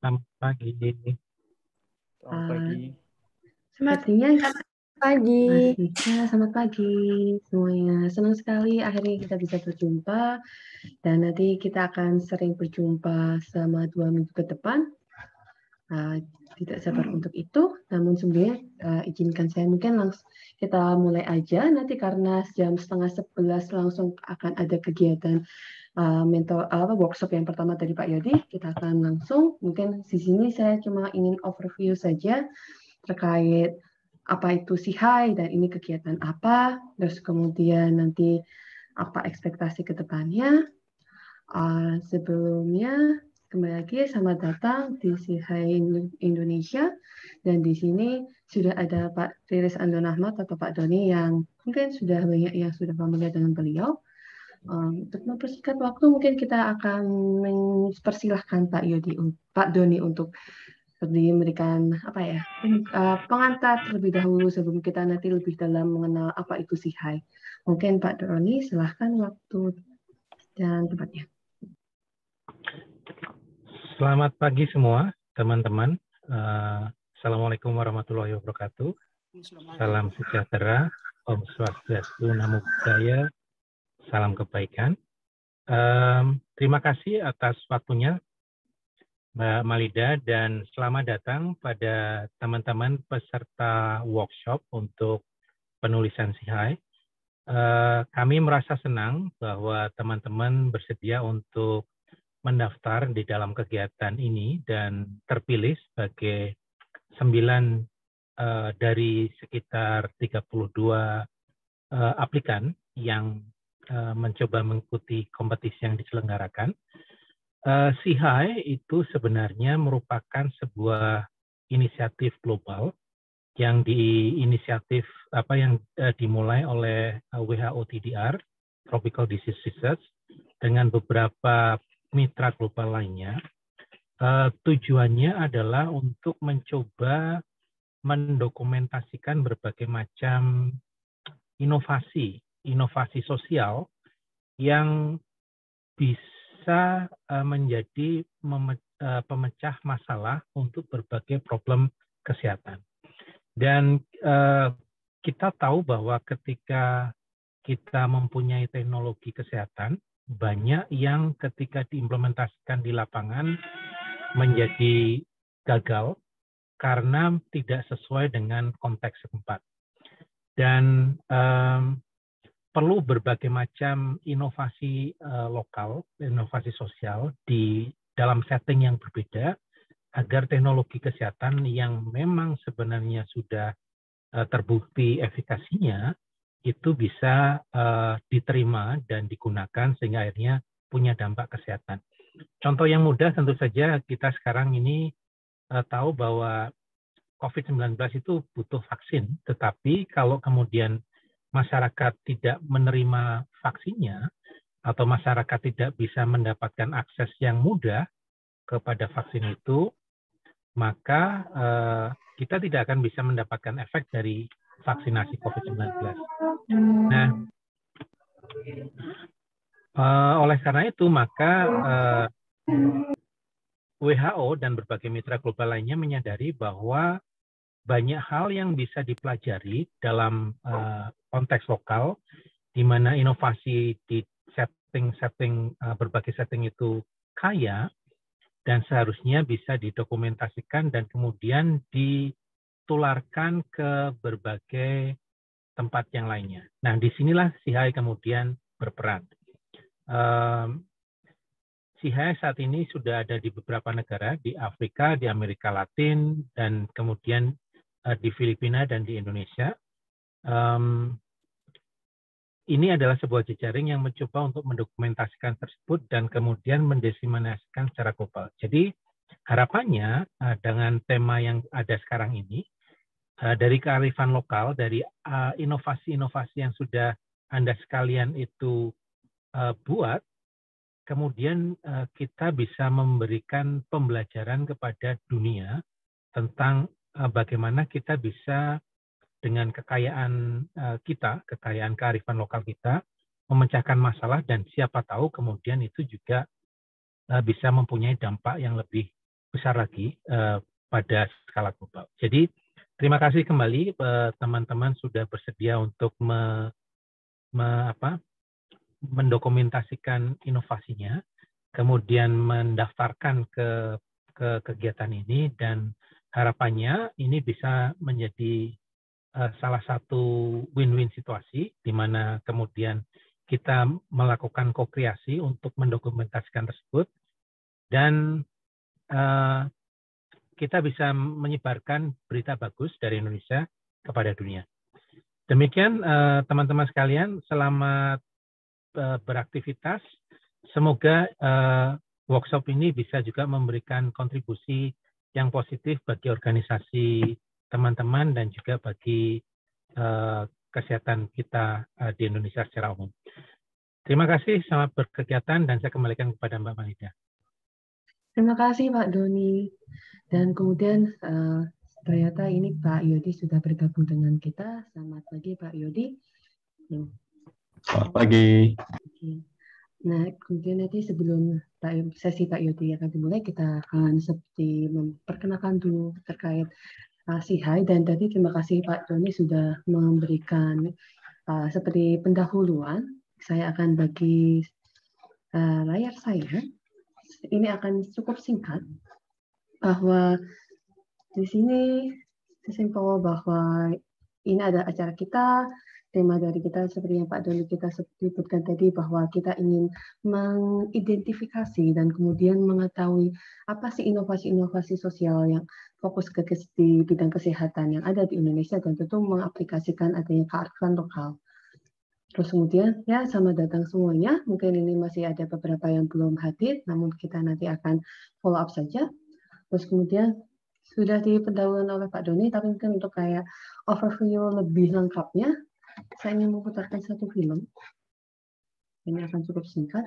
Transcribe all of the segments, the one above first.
Selamat pagi. Selamat ah, pagi. Sepertinya pagi. Ya, selamat pagi semuanya. Senang sekali akhirnya kita bisa berjumpa dan nanti kita akan sering berjumpa selama dua minggu ke depan. Uh, tidak sabar hmm. untuk itu, namun sebenarnya uh, izinkan saya mungkin langsung kita mulai aja nanti karena jam setengah sebelas langsung akan ada kegiatan Eh, mentor apa workshop yang pertama tadi Pak Yodi kita akan langsung mungkin di sini saya cuma ingin overview saja terkait apa itu sihai dan ini kegiatan apa terus kemudian nanti apa ekspektasi ke depannya uh, sebelumnya kembali lagi sama datang di Sihai Indonesia dan di sini sudah ada Pak Riris Andon Ahmad atau Pak Doni yang mungkin sudah banyak yang sudah familiar dengan beliau Ehm, untuk mempersingkat waktu mungkin kita akan mempersilahkan Pak Yodi, Pak Doni untuk lebih memberikan apa ya eh, pengantar terlebih dahulu sebelum kita nanti lebih dalam mengenal apa itu sihai. Mungkin Pak Doni silahkan waktu dan tempatnya. Selamat pagi semua teman-teman. Eh, Assalamualaikum warahmatullahi wabarakatuh. Salam sejahtera, Om Swastiastu, Namo Buddhaya, salam kebaikan. Um, terima kasih atas waktunya Mbak Malida dan selamat datang pada teman-teman peserta workshop untuk penulisan Sihai. Uh, eh, kami merasa senang bahwa teman-teman bersedia untuk mendaftar di dalam kegiatan ini dan terpilih sebagai sembilan uh, dari sekitar 32 uh, eh, aplikan yang Eh, mencoba mengikuti kompetisi yang diselenggarakan. Uh, eh, CHI itu sebenarnya merupakan sebuah inisiatif global yang di apa yang eh, dimulai oleh WHO TDR Tropical Disease Research dengan beberapa mitra global lainnya. tujuannya adalah untuk mencoba mendokumentasikan berbagai macam inovasi inovasi sosial yang bisa e, menjadi e, pemecah masalah untuk berbagai problem kesehatan. Dan e, kita tahu bahwa ketika kita mempunyai teknologi kesehatan, banyak yang ketika diimplementasikan di lapangan menjadi gagal karena tidak sesuai dengan konteks tempat. Dan um, perlu berbagai macam inovasi uh, lokal, inovasi sosial di dalam setting yang berbeda agar teknologi kesehatan yang memang sebenarnya sudah uh, terbukti efikasinya itu bisa uh, diterima dan digunakan sehingga akhirnya punya dampak kesehatan. Contoh yang mudah tentu saja kita sekarang ini uh, tahu bahwa COVID-19 itu butuh vaksin, tetapi kalau kemudian masyarakat tidak menerima vaksinnya atau masyarakat tidak bisa mendapatkan akses yang mudah kepada vaksin itu, maka eh, kita tidak akan bisa mendapatkan efek dari vaksinasi COVID-19. Nah, eh, oleh karena itu maka eh, WHO dan berbagai mitra global lainnya menyadari bahwa banyak hal yang bisa dipelajari dalam uh, konteks lokal, di mana inovasi di setting-setting uh, eh, berbagai setting itu kaya dan seharusnya bisa didokumentasikan dan kemudian ditularkan ke berbagai tempat yang lainnya. Nah, disinilah Sihai kemudian berperan. Um, Sihai saat ini sudah ada di beberapa negara, di Afrika, di Amerika Latin, dan kemudian Eh, di Filipina dan di Indonesia. Um, ini adalah sebuah jejaring yang mencoba untuk mendokumentasikan tersebut dan kemudian mendesiminasikan secara global. Jadi harapannya uh, dengan tema yang ada sekarang ini, uh, dari kearifan lokal, dari inovasi-inovasi uh, yang sudah Anda sekalian itu uh, buat, kemudian kita bisa memberikan pembelajaran kepada dunia tentang Eh, bagaimana kita bisa dengan kekayaan eh, kita, kekayaan kearifan lokal kita, memecahkan masalah dan siapa tahu kemudian itu juga eh, bisa mempunyai dampak yang lebih besar lagi pada skala global. Jadi terima kasih kembali teman-teman sudah bersedia untuk me, me, apa, mendokumentasikan inovasinya, kemudian mendaftarkan ke, ke kegiatan ini dan harapannya ini bisa menjadi eh, salah satu win-win situasi di mana kemudian kita melakukan kokreasi untuk mendokumentasikan tersebut dan uh, kita bisa menyebarkan berita bagus dari Indonesia kepada dunia. Demikian teman eh, teman-teman sekalian, selamat uh, beraktivitas. Semoga workshop ini bisa juga memberikan kontribusi yang positif bagi organisasi teman-teman dan juga bagi uh, kesehatan kita uh, di Indonesia secara umum. Terima kasih selamat berkegiatan dan saya kembalikan kepada Mbak Malida. Terima kasih Pak Doni. Dan kemudian uh, ternyata ini Pak Yodi sudah bergabung dengan kita. Selamat pagi Pak Yodi. Selamat pagi. Selamat pagi. Nah, kemudian nanti sebelum sesi Pak Yudi akan dimulai, kita akan seperti memperkenalkan dulu terkait uh, Sihai. Dan tadi terima kasih Pak Doni sudah memberikan uh, seperti pendahuluan. Saya akan bagi uh, layar saya. Ini akan cukup singkat bahwa di sini sesimpel bahwa ini ada acara kita, tema dari kita seperti yang Pak Doni kita sebutkan tadi bahwa kita ingin mengidentifikasi dan kemudian mengetahui apa sih inovasi-inovasi sosial yang fokus ke di bidang kesehatan yang ada di Indonesia dan tentu mengaplikasikan adanya kearifan lokal. Terus kemudian ya sama datang semuanya, mungkin ini masih ada beberapa yang belum hadir, namun kita nanti akan follow up saja. Terus kemudian sudah dipendahulukan oleh Pak Doni, tapi mungkin untuk kayak overview lebih lengkapnya, saya ingin memutarkan satu film. Ini akan cukup singkat.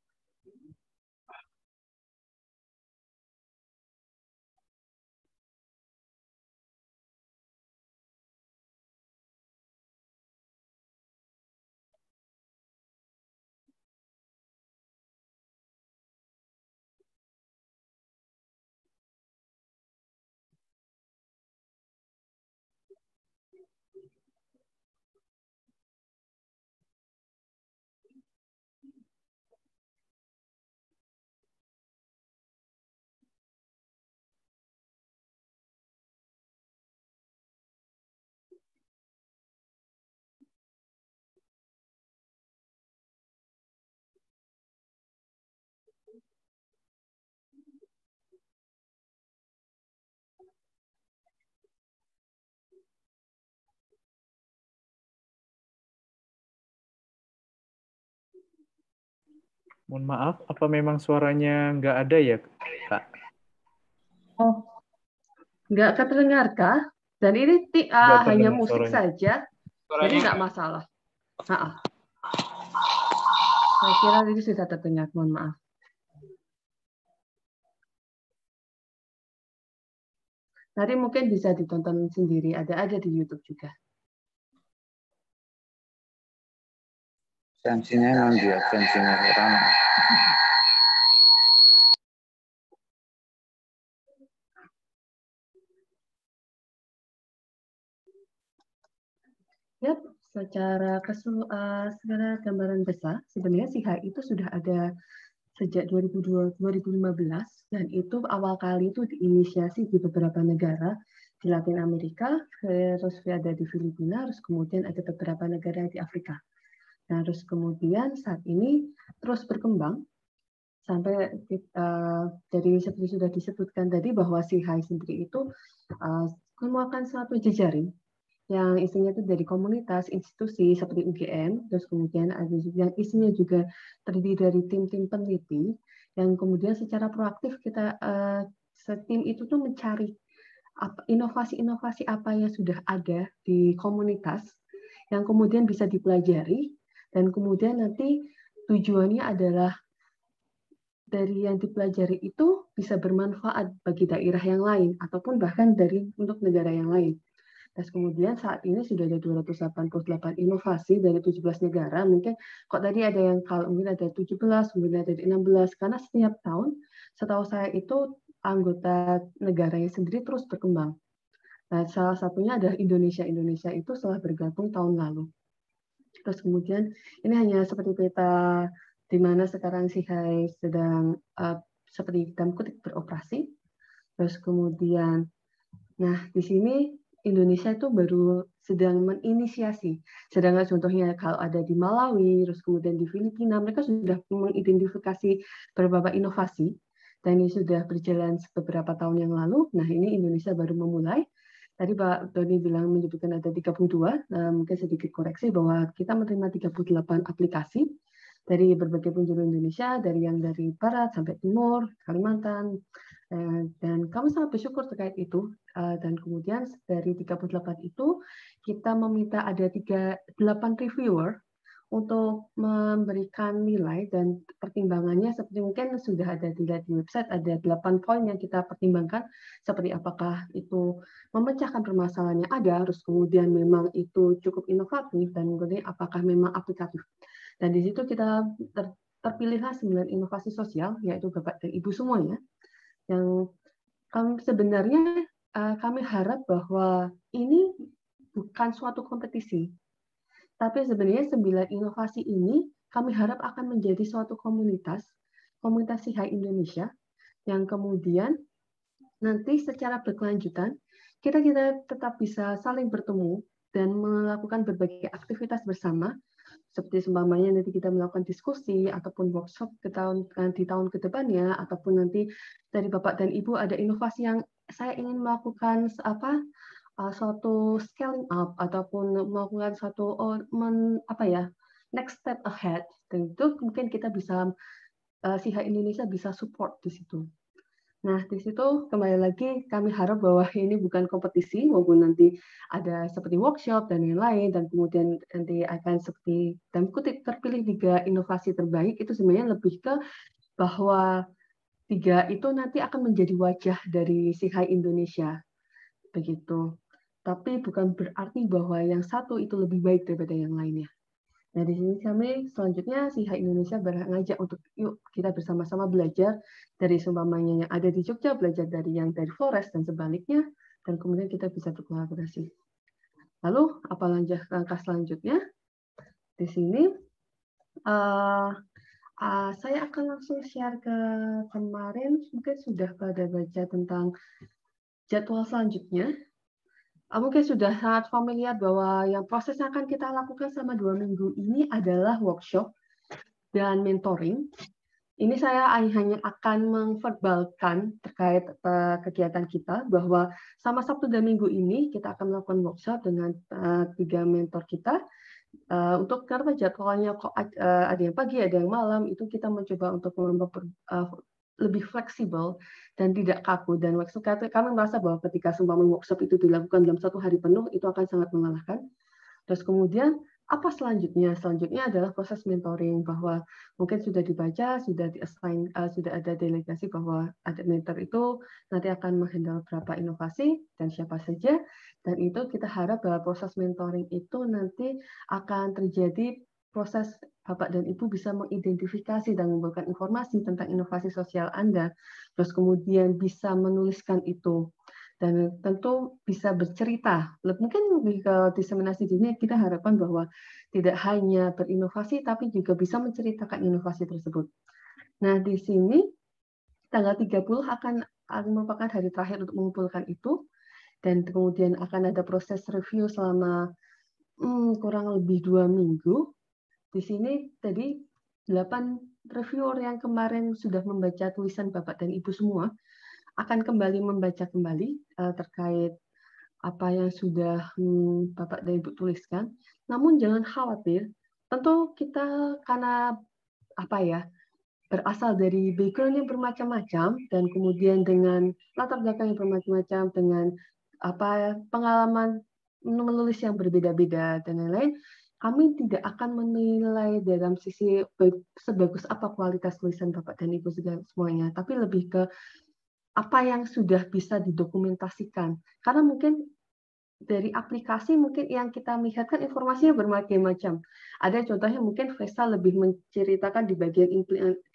Mohon maaf, apa memang suaranya nggak ada ya, Kak? Oh, nggak terdengar Kak? Dan ini ti, ah, hanya musik suaranya. saja, suaranya. jadi nggak masalah. Ha -ha. Saya kira ini sudah terdengar, mohon maaf. Nanti mungkin bisa ditonton sendiri, ada aja di YouTube juga. Tensinya emang dia, tensinya orang. Yep, secara keseluruhan uh, eh, gambaran besar sebenarnya si H itu sudah ada sejak 2002, 2015 dan itu awal kali itu diinisiasi di beberapa negara di Latin Amerika, terus ada di Filipina, terus kemudian ada beberapa negara di Afrika. Nah, terus kemudian saat ini terus berkembang sampai uh, eh, dari seperti sudah disebutkan tadi bahwa si Hai sendiri itu uh, eh, merupakan satu jejaring yang isinya itu dari komunitas, institusi seperti UGM, terus kemudian ada juga isinya juga terdiri dari tim-tim peneliti yang kemudian secara proaktif kita uh, eh, setim itu tuh mencari inovasi-inovasi apa yang sudah ada di komunitas yang kemudian bisa dipelajari dan kemudian nanti tujuannya adalah dari yang dipelajari itu bisa bermanfaat bagi daerah yang lain ataupun bahkan dari untuk negara yang lain. Terus kemudian saat ini sudah ada 288 inovasi dari 17 negara. Mungkin kok tadi ada yang kalau mungkin ada 17, mungkin ada 16 karena setiap tahun setahu saya itu anggota negaranya sendiri terus berkembang. Nah, salah satunya adalah Indonesia. Indonesia itu setelah bergabung tahun lalu. Terus kemudian ini hanya seperti peta di mana sekarang si Hai sedang uh, seperti dalam kutip beroperasi. Terus kemudian, nah di sini Indonesia itu baru sedang menginisiasi. Sedangkan contohnya kalau ada di Malawi, terus kemudian di Filipina, mereka sudah mengidentifikasi beberapa inovasi dan ini sudah berjalan beberapa tahun yang lalu. Nah ini Indonesia baru memulai. Tadi Pak Doni bilang menyebutkan ada 32, nah, mungkin sedikit koreksi bahwa kita menerima 38 aplikasi dari berbagai penjuru Indonesia, dari yang dari Barat sampai Timur, Kalimantan, eh, dan kami sangat bersyukur terkait itu. Eh, dan kemudian dari 38 itu, kita meminta ada 38 reviewer untuk memberikan nilai dan pertimbangannya seperti mungkin sudah ada dilihat di website ada 8 poin yang kita pertimbangkan seperti apakah itu memecahkan permasalahannya ada harus kemudian memang itu cukup inovatif dan kemudian apakah memang aplikatif dan di situ kita ter, terpilihlah 9 inovasi sosial yaitu bapak dan ibu semuanya yang kami sebenarnya eh, kami harap bahwa ini bukan suatu kompetisi tapi sebenarnya sembilan inovasi ini kami harap akan menjadi suatu komunitas, komunitas Sihai Indonesia, yang kemudian nanti secara berkelanjutan kita kita tetap bisa saling bertemu dan melakukan berbagai aktivitas bersama seperti seumpamanya nanti kita melakukan diskusi ataupun workshop ke tahun eh, di tahun ke depannya ataupun nanti dari Bapak dan Ibu ada inovasi yang saya ingin melakukan apa uh, suatu scaling up ataupun melakukan satu oh, men, apa ya next step ahead dan itu mungkin kita bisa uh, siha Indonesia bisa support di situ. Nah, di situ kembali lagi kami harap bahwa ini bukan kompetisi, maupun nanti ada seperti workshop dan lain-lain, dan kemudian nanti akan seperti, dan kutip, terpilih tiga inovasi terbaik, itu sebenarnya lebih ke bahwa tiga itu nanti akan menjadi wajah dari Sihai Indonesia. Begitu tapi bukan berarti bahwa yang satu itu lebih baik daripada yang lainnya. Nah, di sini kami selanjutnya si Hai Indonesia mengajak untuk yuk kita bersama-sama belajar dari seumpamanya yang ada di Jogja, belajar dari yang dari Flores dan sebaliknya, dan kemudian kita bisa berkolaborasi. Lalu, apa langkah selanjutnya? Di sini, uh, uh, saya akan langsung share ke kemarin, mungkin sudah pada baca tentang jadwal selanjutnya, Ah, mungkin sudah sangat familiar bahwa yang proses yang akan kita lakukan selama dua minggu ini adalah workshop dan mentoring. Ini saya hanya akan mengverbalkan terkait eh, kegiatan kita bahwa sama Sabtu dan Minggu ini kita akan melakukan workshop dengan eh, tiga mentor kita. Eh, untuk karena jadwalnya kok ada yang pagi, ada yang malam, itu kita mencoba untuk lebih fleksibel dan tidak kaku. Dan waktu kami merasa bahwa ketika semua workshop itu dilakukan dalam satu hari penuh, itu akan sangat mengalahkan Terus kemudian apa selanjutnya? Selanjutnya adalah proses mentoring bahwa mungkin sudah dibaca, sudah di uh, eh, sudah ada delegasi bahwa ada mentor itu nanti akan menghandle berapa inovasi dan siapa saja. Dan itu kita harap bahwa proses mentoring itu nanti akan terjadi proses Bapak dan Ibu bisa mengidentifikasi dan mengumpulkan informasi tentang inovasi sosial Anda, terus kemudian bisa menuliskan itu. Dan tentu bisa bercerita. Mungkin lebih ke diseminasi sini kita harapkan bahwa tidak hanya berinovasi, tapi juga bisa menceritakan inovasi tersebut. Nah, di sini tanggal 30 akan, akan merupakan hari terakhir untuk mengumpulkan itu, dan kemudian akan ada proses review selama hmm, kurang lebih dua minggu di sini tadi 8 reviewer yang kemarin sudah membaca tulisan Bapak dan Ibu semua akan kembali membaca kembali uh, terkait apa yang sudah hmm, Bapak dan Ibu tuliskan. Namun jangan khawatir, tentu kita karena apa ya berasal dari background yang bermacam-macam dan kemudian dengan latar belakang yang bermacam-macam dengan apa pengalaman menulis yang berbeda-beda dan lain-lain kami tidak akan menilai dalam sisi sebagus apa kualitas tulisan Bapak dan Ibu semuanya, tapi lebih ke apa yang sudah bisa didokumentasikan. Karena mungkin dari aplikasi mungkin yang kita lihat kan informasinya bermacam macam. Ada contohnya mungkin Vesta lebih menceritakan di bagian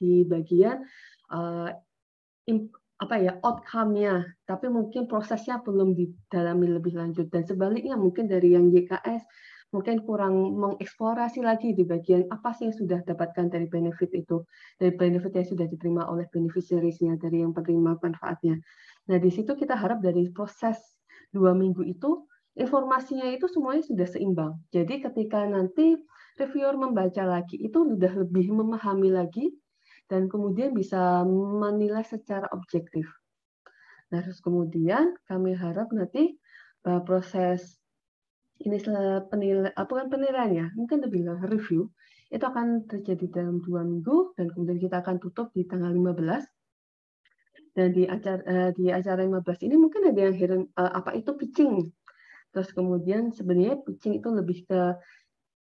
di bagian uh, eh, imp, apa ya outcome-nya, tapi mungkin prosesnya belum didalami lebih lanjut dan sebaliknya mungkin dari yang JKS mungkin kurang mengeksplorasi lagi di bagian apa sih yang sudah dapatkan dari benefit itu, dari benefit yang sudah diterima oleh beneficiaries-nya, dari yang penerima manfaatnya. Nah, di situ kita harap dari proses dua minggu itu, informasinya itu semuanya sudah seimbang. Jadi ketika nanti reviewer membaca lagi, itu sudah lebih memahami lagi, dan kemudian bisa menilai secara objektif. Nah, terus kemudian kami harap nanti eh, proses ini penilai kan penilaian ya mungkin lebih review itu akan terjadi dalam dua minggu dan kemudian kita akan tutup di tanggal 15 dan di acara eh, di acara 15 ini mungkin ada yang heran eh, apa itu pitching terus kemudian sebenarnya pitching itu lebih ke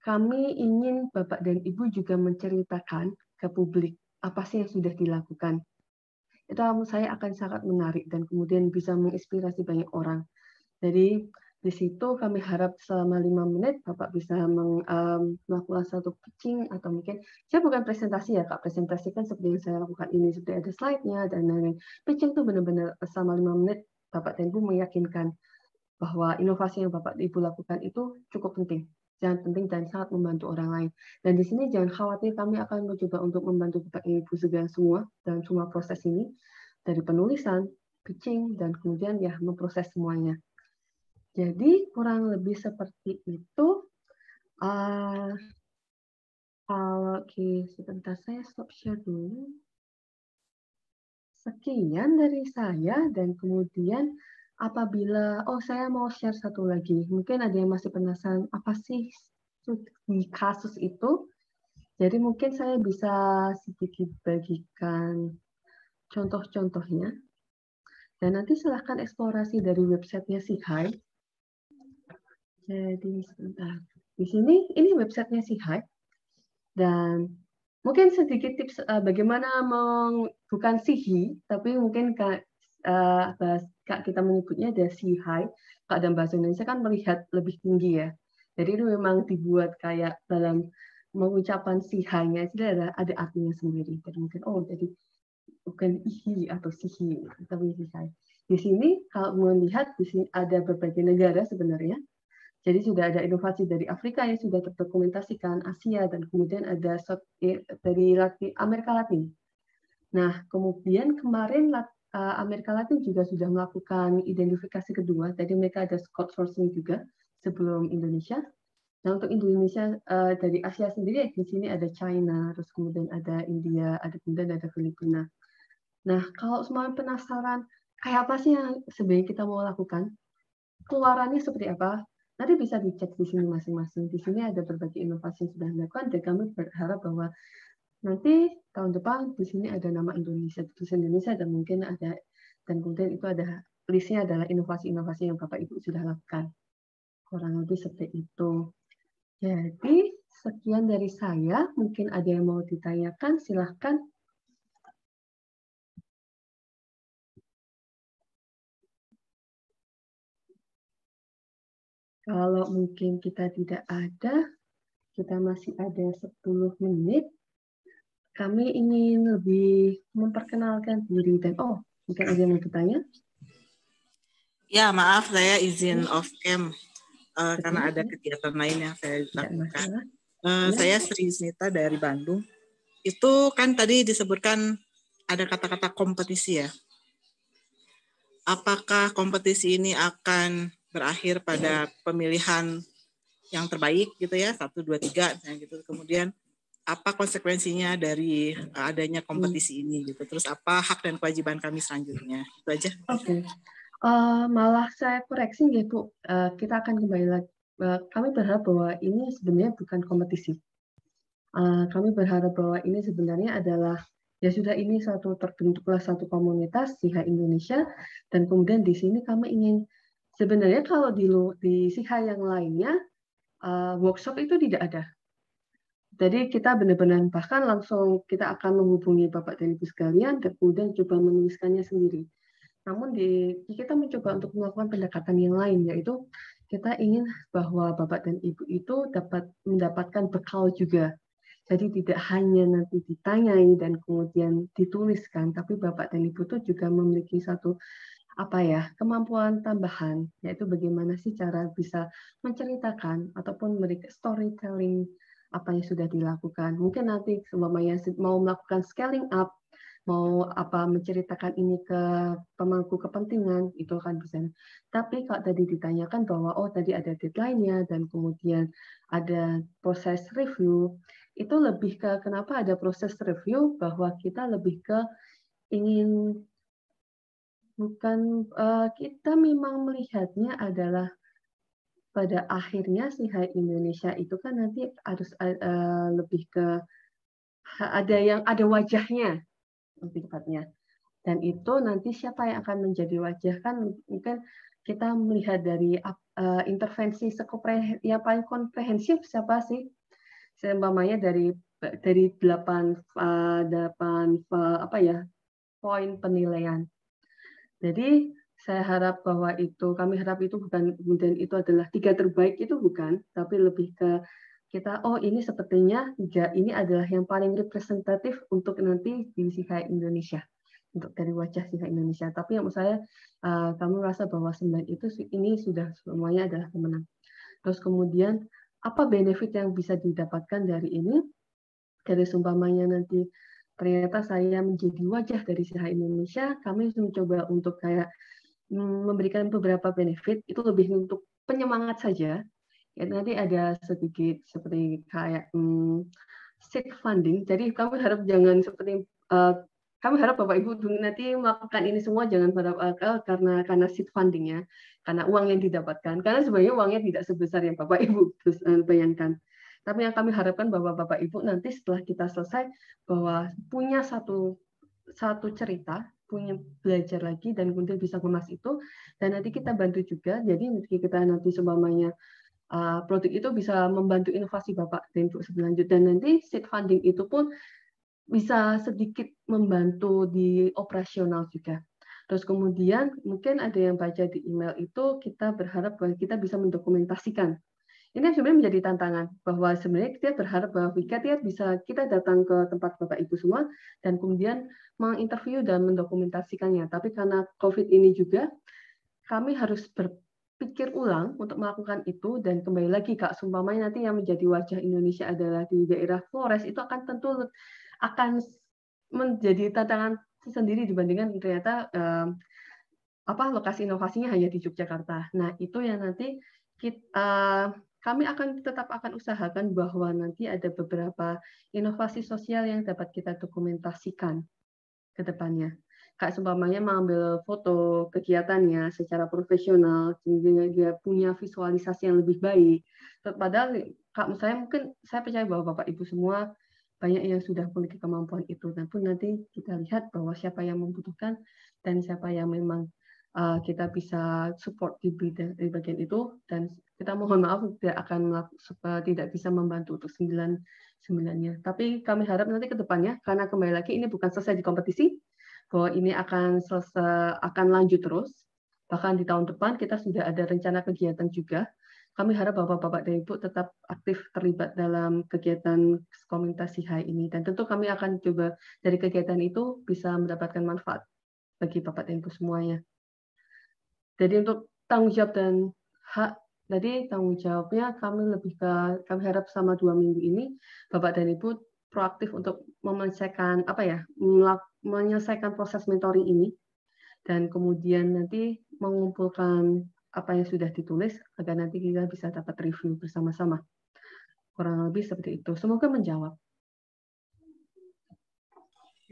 kami ingin bapak dan ibu juga menceritakan ke publik apa sih yang sudah dilakukan itu saya akan sangat menarik dan kemudian bisa menginspirasi banyak orang jadi di situ kami harap selama lima menit Bapak bisa meng, um, melakukan satu pitching atau mungkin saya bukan presentasi ya Kak, presentasi kan seperti yang saya lakukan ini seperti ada slide-nya dan lain-lain. Pitching tuh benar-benar selama lima menit Bapak dan Ibu meyakinkan bahwa inovasi yang Bapak Ibu lakukan itu cukup penting dan penting dan sangat membantu orang lain. Dan di sini jangan khawatir, kami akan mencoba untuk membantu Bapak Ibu segala semua dalam semua proses ini, dari penulisan, pitching, dan kemudian ya memproses semuanya. Jadi kurang lebih seperti itu. Uh, kalau okay, sebentar saya stop share dulu. Sekian dari saya dan kemudian apabila oh saya mau share satu lagi. Mungkin ada yang masih penasaran apa sih di kasus itu. Jadi mungkin saya bisa sedikit bagikan contoh-contohnya. Dan nanti silahkan eksplorasi dari websitenya sih, Hai. Jadi sebentar. Di sini ini websitenya si Hive dan mungkin sedikit tips uh, bagaimana meng, bukan sihi tapi mungkin kak uh, eh, bahas, kak kita menyebutnya ada sihai kak dalam bahasa Indonesia kan melihat lebih tinggi ya jadi itu memang dibuat kayak dalam mengucapkan sihainya itu ada ada artinya sendiri jadi mungkin oh jadi bukan ihi atau sihi tapi sihai di sini kalau melihat di sini ada berbagai negara sebenarnya jadi sudah ada inovasi dari Afrika yang sudah terdokumentasikan, Asia, dan kemudian ada dari Amerika Latin. Nah, kemudian kemarin eh, Amerika Latin juga sudah melakukan identifikasi kedua. Tadi mereka ada Scott sourcing juga sebelum Indonesia. Nah, untuk Indonesia eh, dari Asia sendiri ya, di sini ada China, terus kemudian ada India, ada kemudian ada Filipina. Nah, kalau semua penasaran kayak apa sih yang sebenarnya kita mau lakukan? Keluarannya seperti apa? Nanti bisa dicek di sini masing-masing. Di sini ada berbagai inovasi yang sudah dilakukan dan kami berharap bahwa nanti tahun depan di sini ada nama Indonesia, tulisan Indonesia dan mungkin ada dan kemudian itu ada listnya adalah inovasi-inovasi yang Bapak Ibu sudah lakukan. Kurang lebih seperti itu. Jadi sekian dari saya. Mungkin ada yang mau ditanyakan, silahkan Kalau mungkin kita tidak ada, kita masih ada 10 menit. Kami ingin lebih memperkenalkan diri dan oh, mungkin ada yang bertanya? Ya, maaf saya izin hmm. off cam uh, karena ada kegiatan lain yang saya lakukan. Ya, uh, ya. Saya Sri Snita dari Bandung. Itu kan tadi disebutkan ada kata-kata kompetisi ya. Apakah kompetisi ini akan berakhir pada pemilihan yang terbaik gitu ya satu dua tiga gitu kemudian apa konsekuensinya dari eh, adanya kompetisi hmm. ini gitu terus apa hak dan kewajiban kami selanjutnya itu aja oke okay. uh, eh, malah saya koreksi gitu uh, kita akan kembali lagi uh, kami berharap bahwa ini sebenarnya bukan kompetisi uh, kami berharap bahwa ini sebenarnya adalah ya sudah ini satu terbentuklah satu komunitas Siha Indonesia dan kemudian di sini kami ingin Sebenarnya kalau di, di SIHA yang lainnya, uh, workshop itu tidak ada. Jadi kita benar-benar bahkan langsung kita akan menghubungi Bapak dan Ibu sekalian dan kemudian coba menuliskannya sendiri. Namun di kita mencoba untuk melakukan pendekatan yang lain yaitu kita ingin bahwa Bapak dan Ibu itu dapat mendapatkan bekal juga. Jadi tidak hanya nanti ditanyai dan kemudian dituliskan, tapi Bapak dan Ibu itu juga memiliki satu apa ya kemampuan tambahan yaitu bagaimana sih cara bisa menceritakan ataupun memberikan storytelling apa yang sudah dilakukan mungkin nanti seumpamanya mau melakukan scaling up mau apa menceritakan ini ke pemangku kepentingan itu akan bisa tapi kalau tadi ditanyakan bahwa oh tadi ada deadline-nya dan kemudian ada proses review itu lebih ke kenapa ada proses review bahwa kita lebih ke ingin bukan uh, kita memang melihatnya adalah pada akhirnya si Hai Indonesia itu kan nanti harus uh, lebih ke ada yang ada wajahnya lebih tepatnya dan itu nanti siapa yang akan menjadi wajah kan mungkin kita melihat dari uh, intervensi yang paling komprehensif siapa sih seumpamanya dari dari delapan uh, delapan uh, apa ya poin penilaian jadi saya harap bahwa itu kami harap itu bukan kemudian itu adalah tiga terbaik itu bukan, tapi lebih ke kita oh ini sepertinya tiga ini adalah yang paling representatif untuk nanti di Sika Indonesia untuk dari wajah Sika Indonesia. Tapi yang saya eh, kamu kami merasa bahwa sembilan itu ini sudah semuanya adalah pemenang. Terus kemudian apa benefit yang bisa didapatkan dari ini? Dari sumpamanya nanti ternyata saya menjadi wajah dari CH Indonesia, kami mencoba untuk kayak mm, memberikan beberapa benefit itu lebih untuk penyemangat saja. Ya, nanti ada sedikit seperti kayak hmm, seed funding. Jadi kami harap jangan seperti uh, kami harap Bapak Ibu nanti melakukan ini semua jangan pada uh, karena karena seed fundingnya, karena uang yang didapatkan. Karena sebenarnya uangnya tidak sebesar yang Bapak Ibu terus eh, bayangkan. Tapi yang kami harapkan bahwa Bapak Ibu nanti setelah kita selesai bahwa punya satu satu cerita punya belajar lagi dan kemudian bisa kemas itu dan nanti kita bantu juga jadi nanti kita nanti seumpamanya uh, produk itu bisa membantu inovasi Bapak dan Ibu selanjutnya dan nanti seed funding itu pun bisa sedikit membantu di operasional juga. Terus kemudian mungkin ada yang baca di email itu kita berharap bahwa kita bisa mendokumentasikan ini sebenarnya menjadi tantangan bahwa sebenarnya kita berharap bahwa kita ya bisa kita datang ke tempat bapak ibu semua dan kemudian menginterview dan mendokumentasikannya. Tapi karena COVID ini juga kami harus berpikir ulang untuk melakukan itu dan kembali lagi kak sumpamanya nanti yang menjadi wajah Indonesia adalah di daerah Flores itu akan tentu akan menjadi tantangan sendiri dibandingkan ternyata eh, apa lokasi inovasinya hanya di Yogyakarta. Nah itu yang nanti kita kami akan tetap akan usahakan bahwa nanti ada beberapa inovasi sosial yang dapat kita dokumentasikan ke depannya. Kak seumpamanya mengambil foto kegiatannya secara profesional, sehingga dia punya visualisasi yang lebih baik. Padahal Kak saya mungkin saya percaya bahwa Bapak Ibu semua banyak yang sudah memiliki kemampuan itu. Namun nanti kita lihat bahwa siapa yang membutuhkan dan siapa yang memang uh, kita bisa support di, bidang, di bagian itu dan kita mohon maaf tidak akan eh, tidak bisa membantu untuk sembilan sembilannya. Tapi kami harap nanti ke depannya karena kembali lagi ini bukan selesai di kompetisi bahwa ini akan selesai akan lanjut terus. Bahkan di tahun depan kita sudah ada rencana kegiatan juga. Kami harap Bapak-bapak dan Ibu tetap aktif terlibat dalam kegiatan komunitas SIHAI ini dan tentu kami akan coba dari kegiatan itu bisa mendapatkan manfaat bagi Bapak dan Ibu semuanya. Jadi untuk tanggung jawab dan hak jadi tanggung jawabnya kami lebih ke kami harap sama dua minggu ini Bapak dan Ibu proaktif untuk menyelesaikan apa ya menyelesaikan proses mentoring ini dan kemudian nanti mengumpulkan apa yang sudah ditulis agar nanti kita bisa dapat review bersama-sama kurang lebih seperti itu semoga menjawab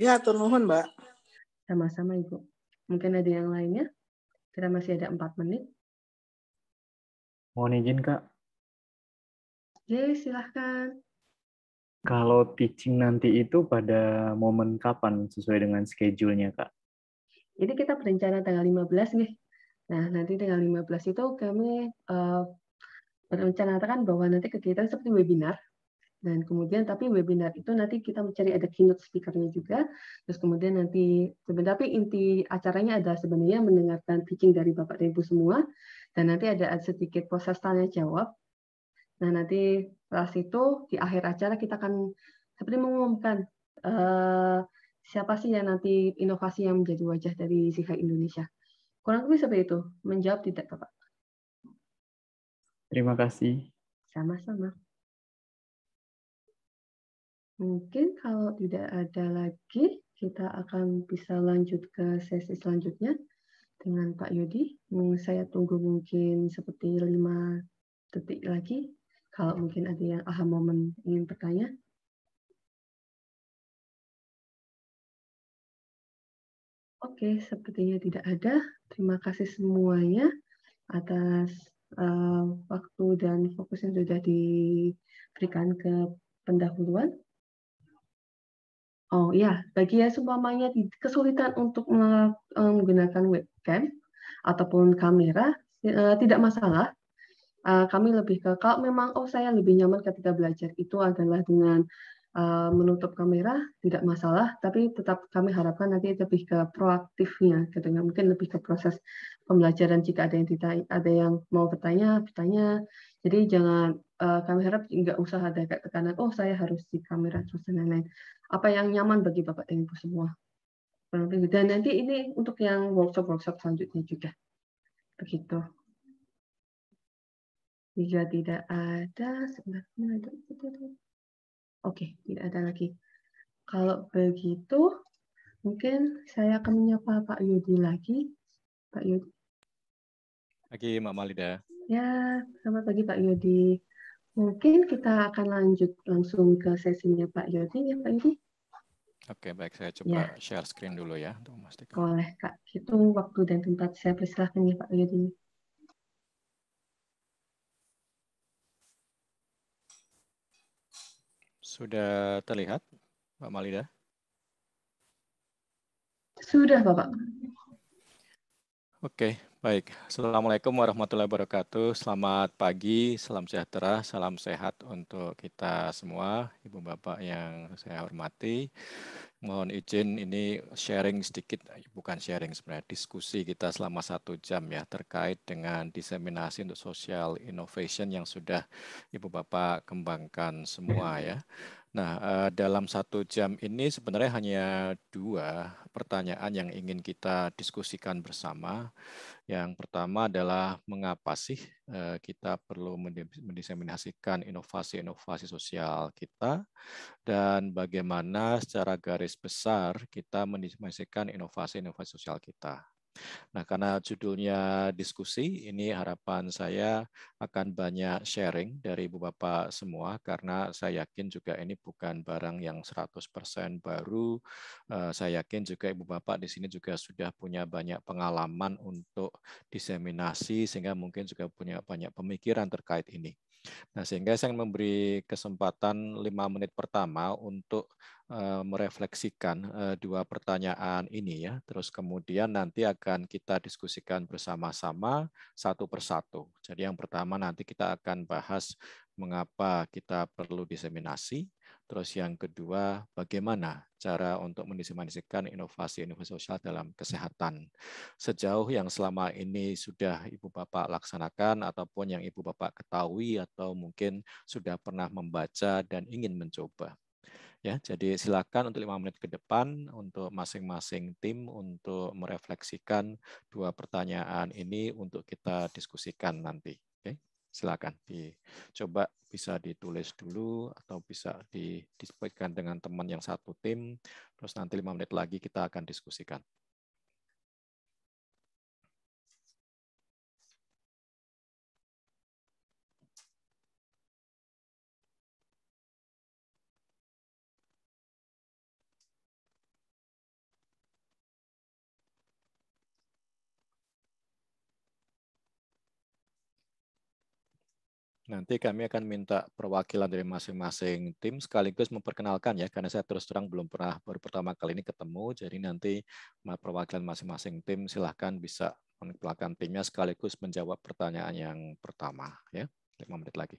ya turun Mbak sama-sama Ibu mungkin ada yang lainnya kita masih ada empat menit. Mohon izin, Kak. Oke, silahkan. Kalau teaching nanti itu pada momen kapan sesuai dengan schedule-nya, Kak? Jadi kita berencana tanggal 15 nih. Nah, nanti tanggal 15 itu kami uh, eh, berencana bahwa nanti kegiatan seperti webinar dan kemudian tapi webinar itu nanti kita mencari ada keynote speakernya juga. Terus kemudian nanti sebenarnya tapi inti acaranya adalah sebenarnya mendengarkan teaching dari Bapak dan Ibu semua. Dan nanti ada sedikit proses tanya jawab. Nah nanti setelah itu di akhir acara kita akan seperti mengumumkan uh, siapa sih yang nanti inovasi yang menjadi wajah dari Zika Indonesia. Kurang lebih seperti itu. Menjawab tidak Bapak? Terima kasih. Sama-sama. Mungkin kalau tidak ada lagi, kita akan bisa lanjut ke sesi selanjutnya dengan Pak Yudi. Saya tunggu mungkin seperti lima detik lagi. Kalau mungkin ada yang aha momen ingin bertanya. Oke, sepertinya tidak ada. Terima kasih semuanya atas uh, waktu dan fokus yang sudah diberikan ke pendahuluan. Oh ya, bagi yang seumpamanya kesulitan untuk eh, menggunakan webcam ataupun kamera, eh, tidak masalah. Eh, kami lebih ke kalau memang oh saya lebih nyaman ketika belajar itu adalah dengan Eh, menutup kamera tidak masalah, tapi tetap kami harapkan nanti lebih ke proaktifnya, gitu ya. Mungkin lebih ke proses pembelajaran jika ada yang ditanya, ada yang mau bertanya, bertanya. Jadi jangan eh, kami harap nggak usah ada kayak tekanan, oh saya harus di kamera terus dan lain-lain. Apa yang nyaman bagi bapak dan ibu semua. Gitu. Dan nanti ini untuk yang workshop-workshop selanjutnya juga. Begitu. Jika tidak ada, sebenarnya ada. Oke, tidak ada lagi. Kalau begitu, mungkin saya akan menyapa Pak Yudi lagi. Pak Yudi. Pagi, Mbak Malida. Ya, selamat pagi Pak Yudi. Mungkin kita akan lanjut langsung ke sesinya Pak Yudi ya Pak Yudi. Oke, baik. Saya coba ya. share screen dulu ya untuk memastikan. Boleh, Kak. Itu waktu dan tempat saya persilahkan ya Pak Yudi. Sudah terlihat, Mbak Malida? Sudah, Bapak. Oke, baik. Assalamualaikum warahmatullahi wabarakatuh. Selamat pagi, salam sejahtera, salam sehat untuk kita semua, Ibu Bapak yang saya hormati. Mohon izin ini sharing sedikit, bukan sharing sebenarnya, diskusi kita selama satu jam ya terkait dengan diseminasi untuk social innovation yang sudah Ibu Bapak kembangkan semua ya. Nah, eh, dalam satu jam ini sebenarnya hanya dua pertanyaan yang ingin kita diskusikan bersama. Yang pertama adalah mengapa sih Eh, kita perlu mendiseminasikan inovasi-inovasi sosial kita dan bagaimana secara garis besar kita mendiseminasikan inovasi-inovasi sosial kita. Nah, karena judulnya diskusi, ini harapan saya akan banyak sharing dari Ibu Bapak semua, karena saya yakin juga ini bukan barang yang 100% baru. Eh, saya yakin juga Ibu Bapak di sini juga sudah punya banyak pengalaman untuk diseminasi, sehingga mungkin juga punya banyak pemikiran terkait ini. Nah, sehingga saya memberi kesempatan lima menit pertama untuk Eh, merefleksikan eh, dua pertanyaan ini ya. Terus kemudian nanti akan kita diskusikan bersama-sama satu persatu. Jadi yang pertama nanti kita akan bahas mengapa kita perlu diseminasi. Terus yang kedua bagaimana cara untuk mendiseminasikan inovasi-inovasi sosial dalam kesehatan. Sejauh yang selama ini sudah Ibu Bapak laksanakan ataupun yang Ibu Bapak ketahui atau mungkin sudah pernah membaca dan ingin mencoba. Ya, jadi silakan untuk lima menit ke depan untuk masing-masing tim untuk merefleksikan dua pertanyaan ini untuk kita diskusikan nanti. Oke, silakan dicoba bisa ditulis dulu atau bisa didiskusikan dengan teman yang satu tim. Terus nanti lima menit lagi kita akan diskusikan. Nanti kami akan minta perwakilan dari masing-masing tim sekaligus memperkenalkan ya, karena saya terus terang belum pernah baru pertama kali ini ketemu, jadi nanti perwakilan masing-masing tim silahkan bisa memperkenalkan timnya sekaligus menjawab pertanyaan yang pertama ya. lima menit lagi.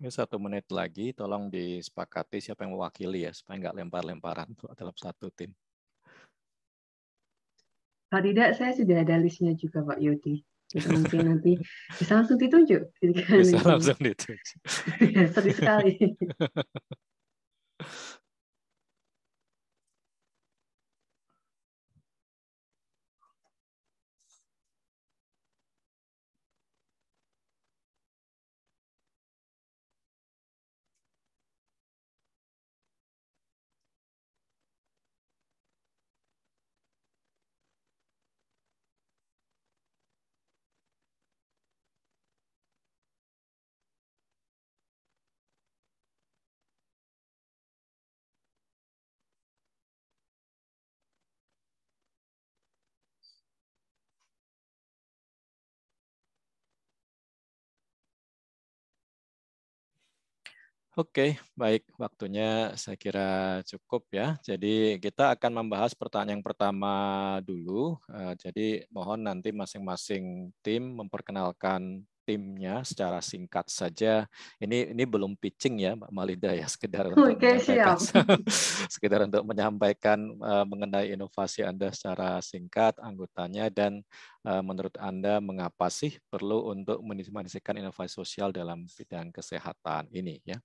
Ini satu menit lagi, tolong disepakati siapa yang mewakili ya, supaya nggak lempar-lemparan dalam satu tim. Kalau tidak, saya sudah ada listnya juga Pak Yudi. mungkin nanti bisa langsung ditunjuk. Gitu kan, bisa langsung ditunjuk. Iya, Sedih sekali. Oke, baik. Waktunya saya kira cukup ya. Jadi kita akan membahas pertanyaan yang pertama dulu. Eh, jadi mohon nanti masing-masing tim memperkenalkan timnya secara singkat saja. Ini ini belum pitching ya, Mbak Malida ya, sekedar untuk menyampaikan, sekedar untuk menyampaikan uh, mengenai inovasi Anda secara singkat anggotanya dan uh, menurut Anda mengapa sih perlu untuk minimalisikan inovasi sosial dalam bidang kesehatan ini ya.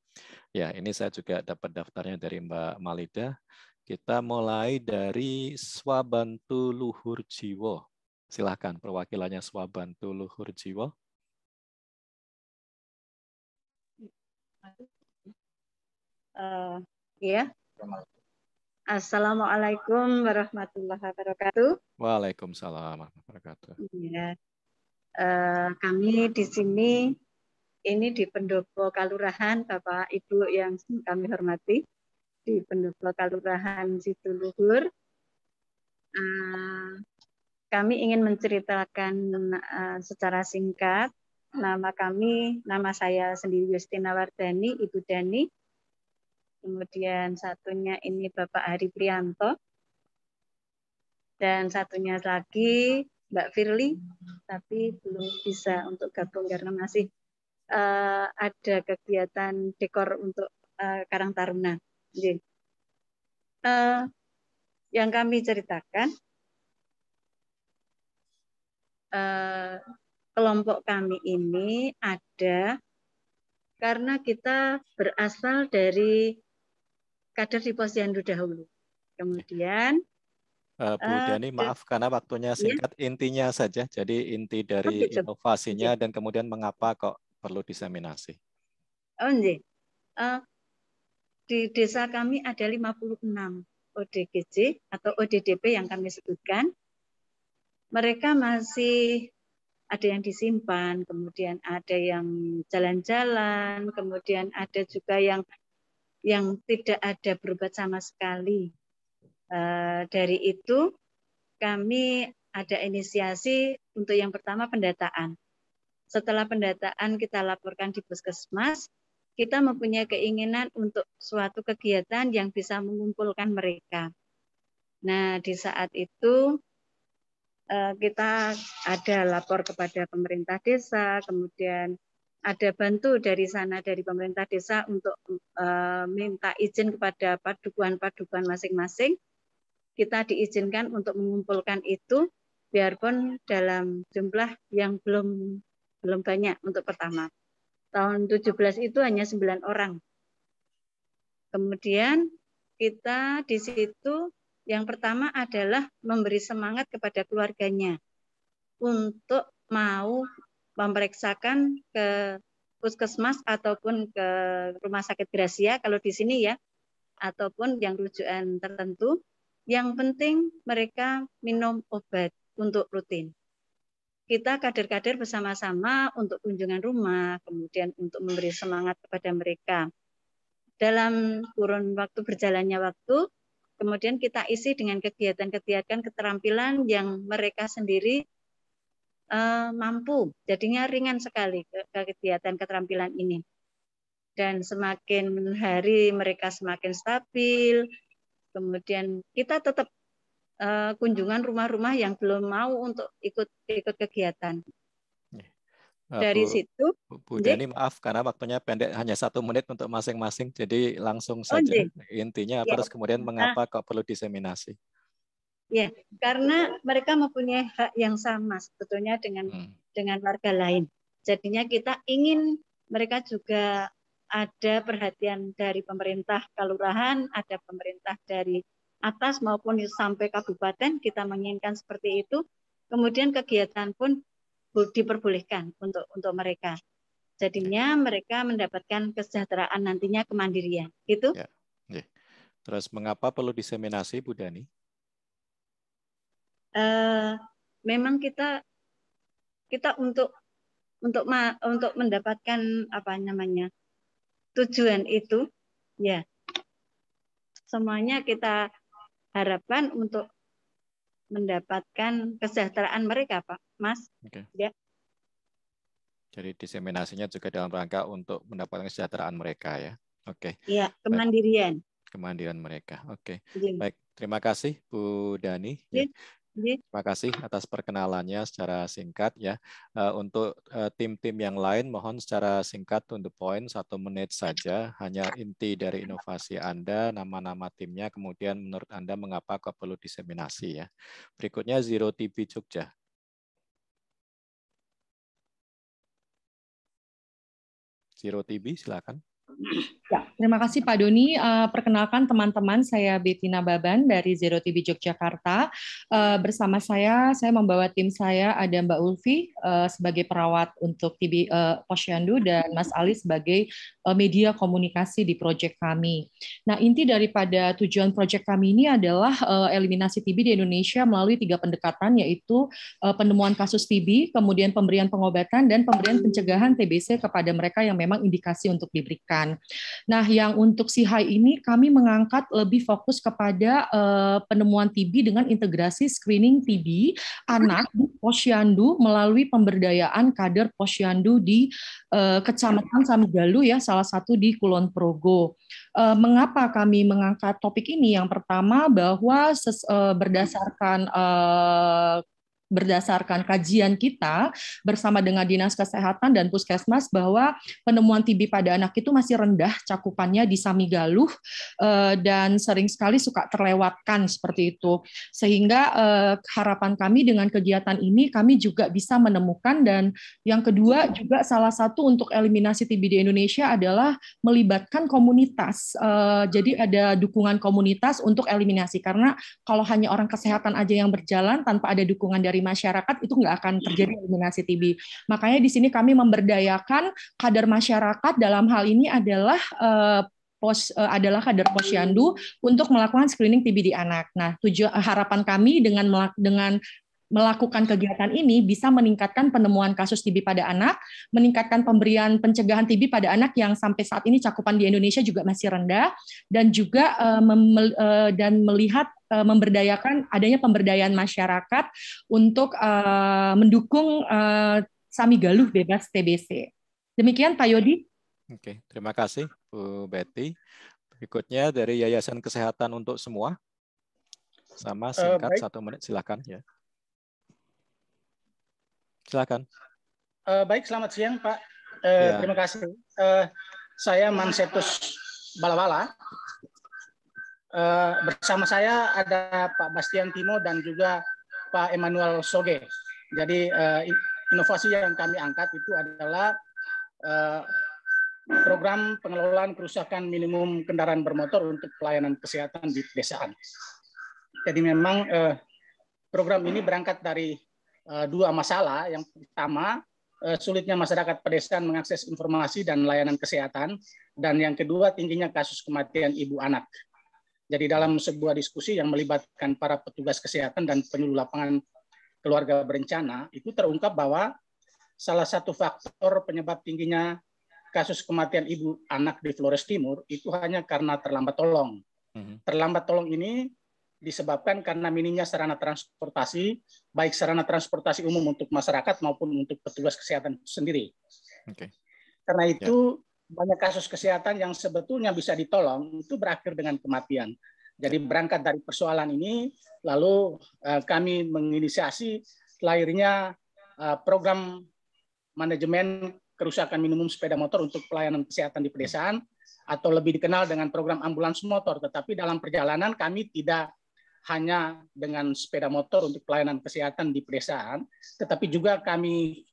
Ya, ini saya juga dapat daftarnya dari Mbak Malida. Kita mulai dari Swabantu Luhur Jiwo. Silahkan perwakilannya Swabantu Luhur Jiwo. Uh, ya. Assalamualaikum warahmatullahi wabarakatuh. Waalaikumsalam warahmatullahi wabarakatuh. Ya. Uh, kami di sini ini di pendopo Kalurahan Bapak Ibu yang kami hormati di pendopo Kalurahan Situluhur. Uh, kami ingin menceritakan uh, secara singkat Nama kami, nama saya sendiri Justina Wardani, Ibu Dani. Kemudian satunya ini Bapak Hari Prianto. Dan satunya lagi Mbak Firly, tapi belum bisa untuk gabung karena masih uh, ada kegiatan dekor untuk uh, Karang Taruna. Jadi, uh, eh, yang kami ceritakan uh, kelompok kami ini ada karena kita berasal dari kader di posyandu dahulu. Kemudian eh, Bu eh, Diani, uh, maaf karena waktunya iya. singkat, ya. intinya saja. Jadi inti dari oh, gitu. inovasinya iya. dan kemudian mengapa kok perlu diseminasi. Oh, uh, di desa kami ada 56 ODGJ atau ODDP yang kami sebutkan. Mereka masih ada yang disimpan, kemudian ada yang jalan-jalan, kemudian ada juga yang yang tidak ada berobat sama sekali. Uh, dari itu kami ada inisiasi untuk yang pertama pendataan. Setelah pendataan kita laporkan di puskesmas, kita mempunyai keinginan untuk suatu kegiatan yang bisa mengumpulkan mereka. Nah, di saat itu Eh, kita ada lapor kepada pemerintah desa, kemudian ada bantu dari sana dari pemerintah desa untuk eh, minta izin kepada padukuan-padukuan masing-masing. Kita diizinkan untuk mengumpulkan itu biarpun dalam jumlah yang belum belum banyak untuk pertama. Tahun 17 itu hanya 9 orang. Kemudian kita di situ yang pertama adalah memberi semangat kepada keluarganya untuk mau memeriksakan ke puskesmas ataupun ke rumah sakit Gracia kalau di sini ya ataupun yang rujukan tertentu. Yang penting mereka minum obat untuk rutin. Kita kader-kader bersama-sama untuk kunjungan rumah, kemudian untuk memberi semangat kepada mereka. Dalam kurun waktu berjalannya waktu, Kemudian kita isi dengan kegiatan-kegiatan keterampilan yang mereka sendiri uh, mampu. Jadinya ringan sekali ke kegiatan keterampilan ini. Dan semakin hari mereka semakin stabil. Kemudian kita tetap uh, kunjungan rumah-rumah yang belum mau untuk ikut ikut kegiatan. Nah, dari situ. Bu Dani maaf karena waktunya pendek hanya satu menit untuk masing-masing, jadi langsung oh, saja oh, intinya ya. terus kemudian iya. mengapa nah, kok perlu diseminasi? Ya, karena mereka mempunyai hak yang sama sebetulnya dengan hmm. dengan warga lain. Jadinya kita ingin mereka juga ada perhatian dari pemerintah kelurahan, ada pemerintah dari atas maupun sampai kabupaten kita menginginkan seperti itu. Kemudian kegiatan pun diperbolehkan untuk untuk mereka. Jadinya mereka mendapatkan kesejahteraan nantinya kemandirian, gitu. Ya. ya. Terus mengapa perlu diseminasi, Bu Dani? Uh, eh, memang kita kita untuk untuk ma, untuk mendapatkan apa namanya tujuan itu, ya semuanya kita harapkan untuk mendapatkan kesejahteraan mereka, Pak Mas. Okay. Ya. Jadi diseminasinya juga dalam rangka untuk mendapatkan kesejahteraan mereka ya. Oke. Okay. Iya, kemandirian. Baik. Kemandirian mereka. Oke. Okay. Baik, terima kasih Bu Dani. Ya. ya. Terima kasih atas perkenalannya secara singkat ya. Eh, untuk eh, tim-tim yang lain mohon secara singkat to the point satu menit saja hanya inti dari inovasi Anda, nama-nama timnya, kemudian menurut Anda mengapa kok perlu diseminasi ya. Berikutnya Zero TV Jogja. Zero TV silakan. Ya, terima kasih Pak Doni. Uh, perkenalkan teman-teman, saya Betina Baban dari Zero TV Yogyakarta. Uh, bersama saya, saya membawa tim saya ada Mbak Ulfi uh, sebagai perawat untuk TV uh, Posyandu dan Mas Ali sebagai uh, media komunikasi di proyek kami. Nah, inti daripada tujuan proyek kami ini adalah uh, eliminasi TB di Indonesia melalui tiga pendekatan yaitu uh, penemuan kasus TB, kemudian pemberian pengobatan dan pemberian pencegahan TBC kepada mereka yang memang indikasi untuk diberikan. Nah, yang untuk si SIHAI ini kami mengangkat lebih fokus kepada uh, penemuan TB dengan integrasi screening TB anak di posyandu melalui pemberdayaan kader posyandu di uh, Kecamatan Samigalu ya, salah satu di Kulon Progo. Uh, mengapa kami mengangkat topik ini? Yang pertama bahwa ses, uh, berdasarkan uh, berdasarkan kajian kita bersama dengan Dinas Kesehatan dan Puskesmas bahwa penemuan TB pada anak itu masih rendah cakupannya di Samigaluh eh, dan sering sekali suka terlewatkan seperti itu. Sehingga eh, harapan kami dengan kegiatan ini kami juga bisa menemukan dan yang kedua juga salah satu untuk eliminasi TB di Indonesia adalah melibatkan komunitas. Eh, jadi ada dukungan komunitas untuk eliminasi karena kalau hanya orang kesehatan aja yang berjalan tanpa ada dukungan dari masyarakat itu nggak akan hmm. terjadi eliminasi TB. Makanya di sini kami memberdayakan kader masyarakat dalam hal ini adalah uh, pos eh, adalah kader posyandu untuk melakukan screening TB di anak. Nah, tujuan harapan kami dengan dengan melakukan kegiatan ini bisa meningkatkan penemuan kasus TB pada anak, meningkatkan pemberian pencegahan TB pada anak yang sampai saat ini cakupan di Indonesia juga masih rendah dan juga eh, eh, dan melihat eh, memberdayakan adanya pemberdayaan masyarakat untuk mendukung Sami Galuh bebas TBC. Demikian Pak Yodi. Oke, terima kasih Bu Betty. Berikutnya dari Yayasan Kesehatan untuk Semua. Sama singkat uh, satu menit silakan ya silakan. Uh, baik, selamat siang Pak. Uh, eh, yeah. Terima kasih. Uh, saya Mansetus Balawala. Uh, bersama saya ada Pak Bastian Timo dan juga Pak Emmanuel Soge. Jadi uh, inovasi yang kami angkat itu adalah uh, program pengelolaan kerusakan minimum kendaraan bermotor untuk pelayanan kesehatan di pedesaan. Jadi memang uh, program ini berangkat dari Eh, dua masalah. Yang pertama, eh, sulitnya masyarakat pedesaan mengakses informasi dan layanan kesehatan. Dan yang kedua, tingginya kasus kematian ibu anak. Jadi dalam sebuah diskusi yang melibatkan para petugas kesehatan dan penyuluh lapangan keluarga berencana, itu terungkap bahwa salah satu faktor penyebab tingginya kasus kematian ibu anak di Flores Timur itu hanya karena terlambat tolong. Mhm. Terlambat tolong ini disebabkan karena minimnya sarana transportasi, baik sarana transportasi umum untuk masyarakat maupun untuk petugas kesehatan sendiri. Okay. Karena ya. itu yeah. banyak kasus kesehatan yang sebetulnya bisa ditolong itu berakhir dengan kematian. Jadi ya. berangkat dari persoalan ini, lalu eh, kami menginisiasi lahirnya eh, program manajemen kerusakan minimum sepeda motor untuk pelayanan kesehatan di pedesaan hmm. atau lebih dikenal dengan program ambulans motor. Tetapi dalam perjalanan kami tidak hanya dengan sepeda motor untuk pelayanan kesehatan di pedesaan, tetapi juga kami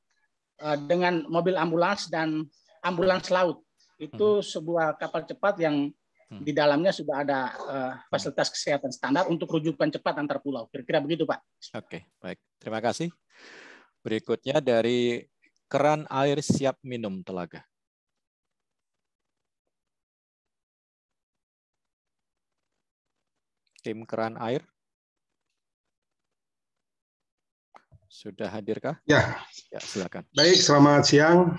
eh, dengan mobil ambulans dan ambulans laut. Itu hmm. sebuah kapal cepat yang hmm. di dalamnya sudah ada eh, fasilitas kesehatan standar untuk rujukan cepat antar pulau. Kira-kira begitu, Pak. Oke, baik. Terima kasih. Berikutnya dari keran air siap minum telaga. tim keran air? Sudah hadirkah? Ya. Ya, silakan. Baik, selamat siang.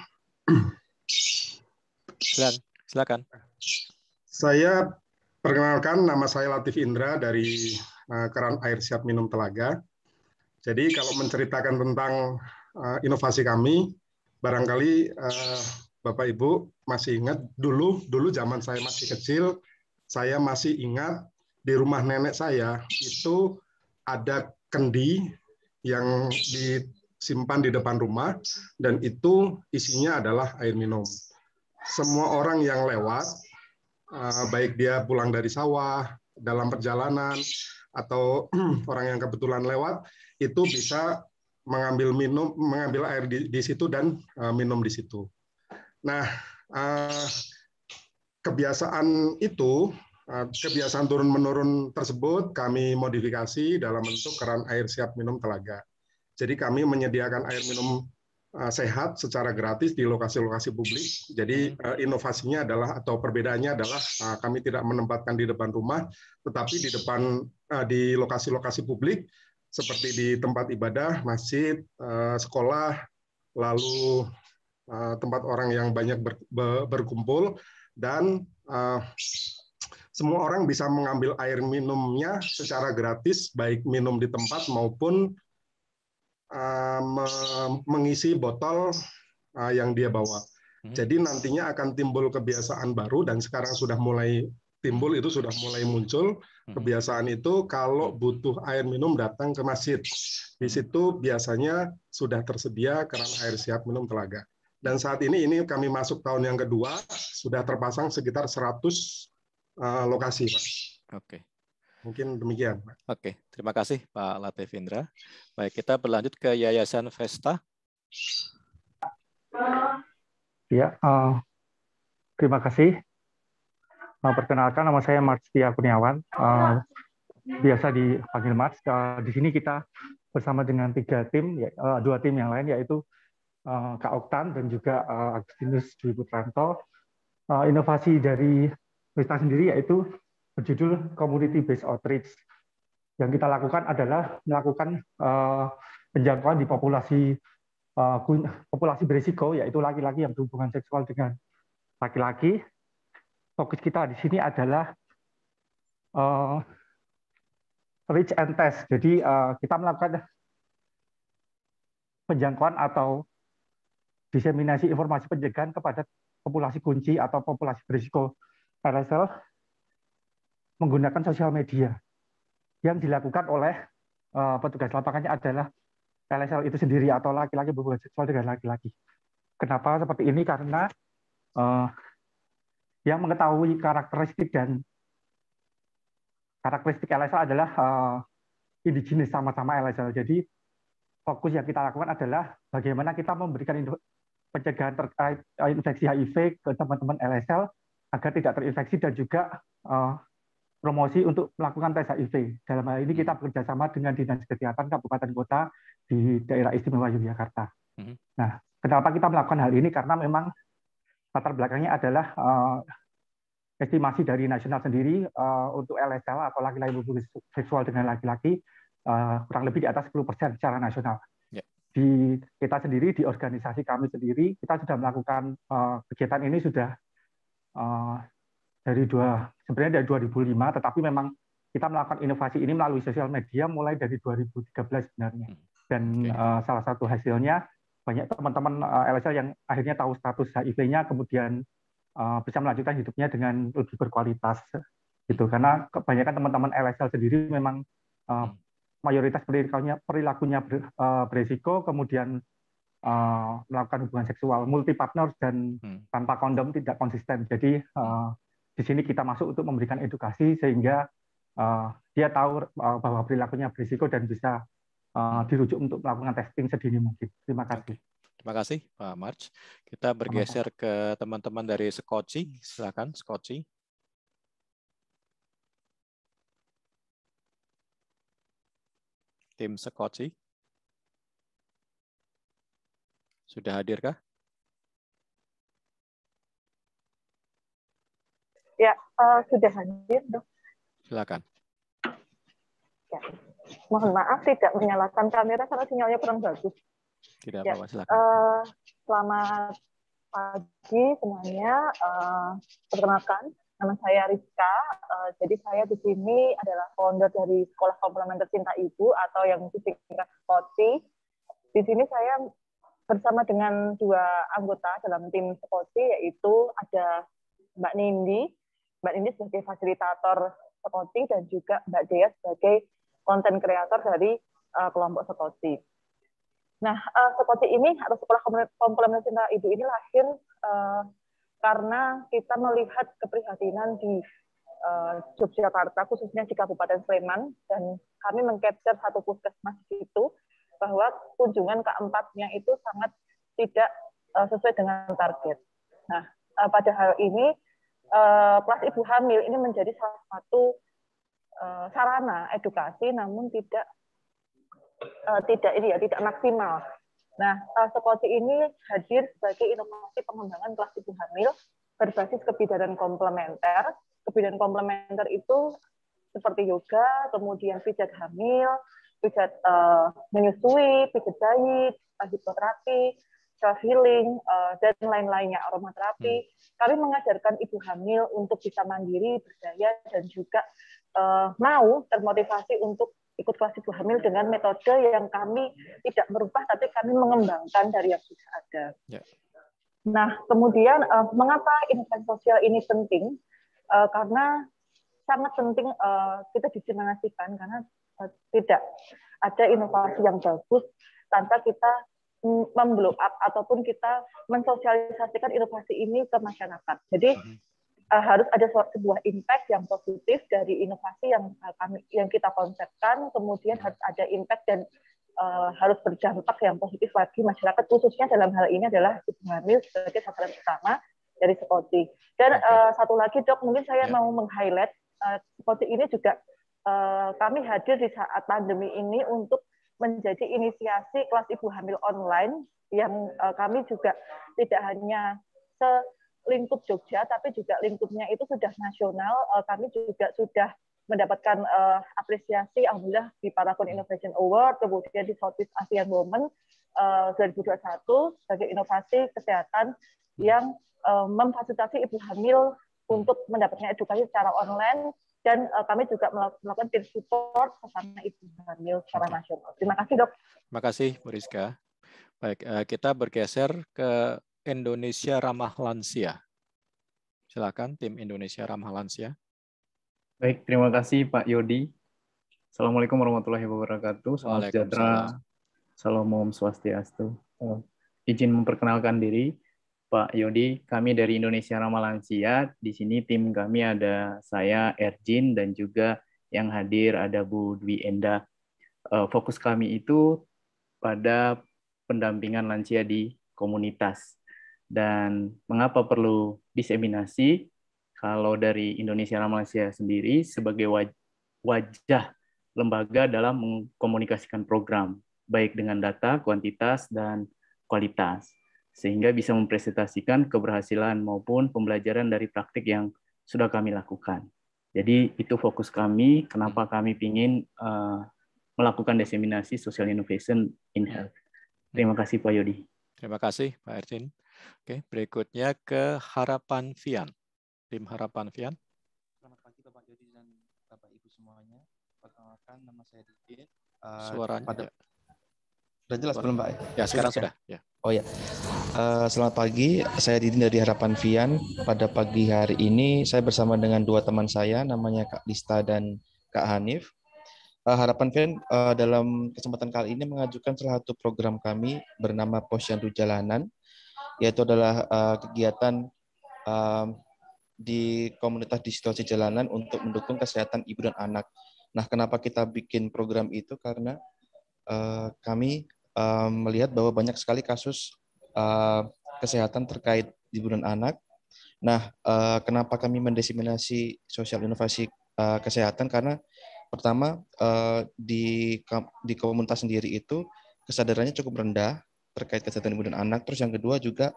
Silakan. silakan. Saya perkenalkan nama saya Latif Indra dari eh, Keran Air Siap Minum Telaga. Jadi kalau menceritakan tentang eh, inovasi kami, barangkali eh, Bapak Ibu masih ingat dulu dulu zaman saya masih kecil, saya masih ingat di rumah nenek saya itu ada kendi yang disimpan di depan rumah dan itu isinya adalah air minum. Semua orang yang lewat, eh, baik dia pulang dari sawah, dalam perjalanan, atau orang yang kebetulan lewat, itu bisa mengambil minum, mengambil air di, di situ dan eh, minum di situ. Nah, eh, kebiasaan itu Eh, kebiasaan turun-menurun tersebut kami modifikasi dalam bentuk keran air siap minum telaga. Jadi kami menyediakan air minum eh, sehat secara gratis di lokasi-lokasi publik. Jadi eh, inovasinya adalah atau perbedaannya adalah kami tidak menempatkan di depan rumah, tetapi di depan di lokasi-lokasi publik seperti di tempat ibadah, masjid, sekolah, lalu tempat orang yang banyak berkumpul dan semua orang bisa mengambil air minumnya secara gratis, baik minum di tempat maupun ah, mengisi botol ah, yang dia bawa. Hmm. Jadi nantinya akan timbul kebiasaan baru dan sekarang sudah mulai timbul itu sudah mulai muncul hmm. kebiasaan itu kalau butuh air minum datang ke masjid. Di hmm. situ biasanya sudah tersedia keran air siap minum telaga. Dan saat ini ini kami masuk tahun yang kedua sudah terpasang sekitar 100 uh, lokasi. Oke. Okay. Mungkin demikian. Oke, okay. terima kasih Pak Latifindra. Baik, kita berlanjut ke Yayasan Vesta. Ya, uh, terima kasih. Uh, perkenalkan, nama saya Tia Kurniawan. Uh, biasa dipanggil Mars. Uh, di sini kita bersama dengan tiga tim, uh, dua tim yang lain yaitu uh, Kak Oktan dan juga uh, Agustinus Dwi Putranto. Uh, inovasi dari Vista sendiri yaitu berjudul Community Based Outreach. Yang kita lakukan adalah melakukan uh, penjangkauan di populasi uh, populasi berisiko yaitu laki-laki yang berhubungan seksual dengan laki-laki. Fokus kita di sini adalah uh, reach and test. Jadi uh, kita melakukan penjangkauan atau diseminasi informasi pencegahan kepada populasi kunci atau populasi berisiko RSL menggunakan sosial media. Yang dilakukan oleh uh, petugas lapangannya adalah LSL itu sendiri atau laki-laki berhubungan seksual dengan laki-laki. Kenapa seperti ini? Karena uh, yang mengetahui karakteristik dan karakteristik LSL adalah uh, eh, indigenis sama-sama LSL. Jadi fokus yang kita lakukan adalah bagaimana kita memberikan pencegahan terkait infeksi HIV ke teman-teman LSL agar tidak terinfeksi dan juga uh, promosi untuk melakukan tes HIV. Dalam hal ini kita hmm. bekerja sama dengan Dinas Kesehatan Kabupaten Kota di daerah istimewa Yogyakarta. Hmm. Nah, kenapa kita melakukan hal ini? Karena memang latar belakangnya adalah uh, estimasi dari nasional sendiri uh, untuk LSL atau laki-laki berhubungan seksual dengan laki-laki uh, kurang lebih di atas 10% persen secara nasional. Ya. Di kita sendiri, di organisasi kami sendiri, kita sudah melakukan uh, kegiatan ini sudah Eh, dari dua sebenarnya dari 2005 tetapi memang kita melakukan inovasi ini melalui sosial media mulai dari 2013 sebenarnya hmm. dan okay. uh, eh, salah satu hasilnya banyak teman-teman uh, eh, LSL yang akhirnya tahu status HIV-nya kemudian uh, bisa melanjutkan hidupnya dengan lebih berkualitas gitu karena kebanyakan teman-teman LSL sendiri memang uh, mayoritas perilakunya perilakunya ber, uh, beresiko kemudian uh, melakukan hubungan seksual multi partner dan hmm. tanpa kondom tidak konsisten. Jadi uh, di sini kita masuk untuk memberikan edukasi sehingga uh, dia tahu uh, bahwa perilakunya berisiko dan bisa uh, dirujuk untuk melakukan testing sedini mungkin. Terima kasih. Terima kasih Pak March. Kita bergeser ke teman-teman dari Skoci. Silakan Skoci. Tim Skoci. Sudah hadir hadirkah? Ya, uh, sudah hadir, dok. Silakan. Ya. Mohon maaf tidak menyalakan kamera karena sinyalnya kurang bagus. Tidak ya, apa-apa, ya. silakan. Uh, selamat pagi semuanya. Uh, perkenalkan, nama saya Rizka. Uh, jadi saya di sini adalah founder dari Sekolah Komplementer Cinta Ibu atau yang disingkat SKOCI. Di sini saya bersama dengan dua anggota dalam tim sekoci yaitu ada Mbak Nindi, Mbak Nindi sebagai fasilitator sekoci dan juga Mbak Dea sebagai konten kreator dari uh, kelompok sekoci. Nah, uh, eh, sekoci ini atau sekolah komplementer cinta ibu ini lahir uh, karena kita melihat keprihatinan di uh, Yogyakarta, khususnya di Kabupaten Sleman, dan kami mengcapture satu puskesmas itu bahwa kunjungan keempatnya itu sangat tidak uh, sesuai dengan target. Nah, uh, pada hal ini uh, kelas ibu hamil ini menjadi salah satu uh, sarana edukasi, namun tidak uh, tidak ini ya tidak maksimal. Nah, uh, seperti ini hadir sebagai inovasi pengembangan kelas ibu hamil berbasis kebidanan komplementer. Kebidanan komplementer itu seperti yoga, kemudian pijat hamil, pijat uh, eh, menyusui, pijat bayi, uh, hipnoterapi, self healing uh, dan lain-lainnya aromaterapi. Hmm. Kami mengajarkan ibu hamil untuk bisa mandiri, berdaya dan juga uh, mau termotivasi untuk ikut kelas ibu hamil dengan metode yang kami tidak merubah tapi kami mengembangkan dari yang sudah ada. Yeah. Nah, kemudian uh, mengapa insan sosial ini penting? Uh, karena sangat penting uh, kita disimulasikan karena tidak ada inovasi yang bagus tanpa kita memblow up ataupun kita mensosialisasikan inovasi ini ke masyarakat. Jadi uh, harus ada sebuah impact yang positif dari inovasi yang eh, kami yang kita konsepkan, kemudian harus ada impact dan uh, harus berdampak yang positif bagi masyarakat khususnya dalam hal ini adalah ibu hamil sebagai sasaran utama dari Skoti. Dan uh, satu lagi dok, mungkin saya yeah. mau meng-highlight uh, ini juga Eh, kami hadir di saat pandemi ini untuk menjadi inisiasi kelas ibu hamil online yang eh, kami juga tidak hanya se lingkup Jogja tapi juga lingkupnya itu sudah nasional eh, kami juga sudah mendapatkan apresiasi alhamdulillah di Paragon Innovation Award kemudian di Southeast Asian Women 2021 sebagai inovasi kesehatan yang memfasilitasi ibu hamil untuk mendapatkan edukasi secara online dan uh, kami juga melakukan peer support sesama ibu hamil secara nasional. Terima kasih dok. Terima kasih Bu Rizka. Baik, uh, kita bergeser ke Indonesia Ramah Lansia. Silakan tim Indonesia Ramah Lansia. Baik, terima kasih Pak Yodi. Assalamualaikum warahmatullahi wabarakatuh. Salam sejahtera. Salam Om Swastiastu. Uh, izin memperkenalkan diri. Pak Yodi. Kami dari Indonesia Ramah Lansia. Di sini tim kami ada saya Erjin dan juga yang hadir ada Bu Dwi Enda. Eh, fokus kami itu pada pendampingan lansia di komunitas. Dan mengapa perlu diseminasi? Kalau dari Indonesia Ramah Lansia sendiri sebagai wajah lembaga dalam mengkomunikasikan program, baik dengan data, kuantitas, dan kualitas sehingga bisa mempresentasikan keberhasilan maupun pembelajaran dari praktik yang sudah kami lakukan. Jadi itu fokus kami, kenapa kami ingin uh, eh, melakukan diseminasi social innovation in health. Terima kasih Pak Yodi. Terima kasih Pak Ercin. Oke, berikutnya ke Harapan Vian. Tim Harapan Vian. Selamat pagi Bapak Yodi dan Bapak Ibu semuanya. Perkenalkan nama saya Didit. Uh, eh, Suaranya pada, ya sudah jelas belum Pak? Ya sekarang sudah. Ya. Oh ya, uh, selamat pagi. Saya Didin dari Harapan Vian. Pada pagi hari ini saya bersama dengan dua teman saya, namanya Kak Lista dan Kak Hanif. Uh, Harapan Vian uh, dalam kesempatan kali ini mengajukan salah satu program kami bernama Posyandu Jalanan, yaitu adalah uh, kegiatan uh, di komunitas di situasi jalanan untuk mendukung kesehatan ibu dan anak. Nah, kenapa kita bikin program itu? Karena Eh, kami eh, melihat bahwa banyak sekali kasus eh, kesehatan terkait di bulan anak. Nah, kenapa kami mendesimilasi sosial inovasi kesehatan? Karena pertama di di komunitas sendiri itu kesadarannya cukup rendah terkait kesehatan ibu dan anak. Terus yang kedua juga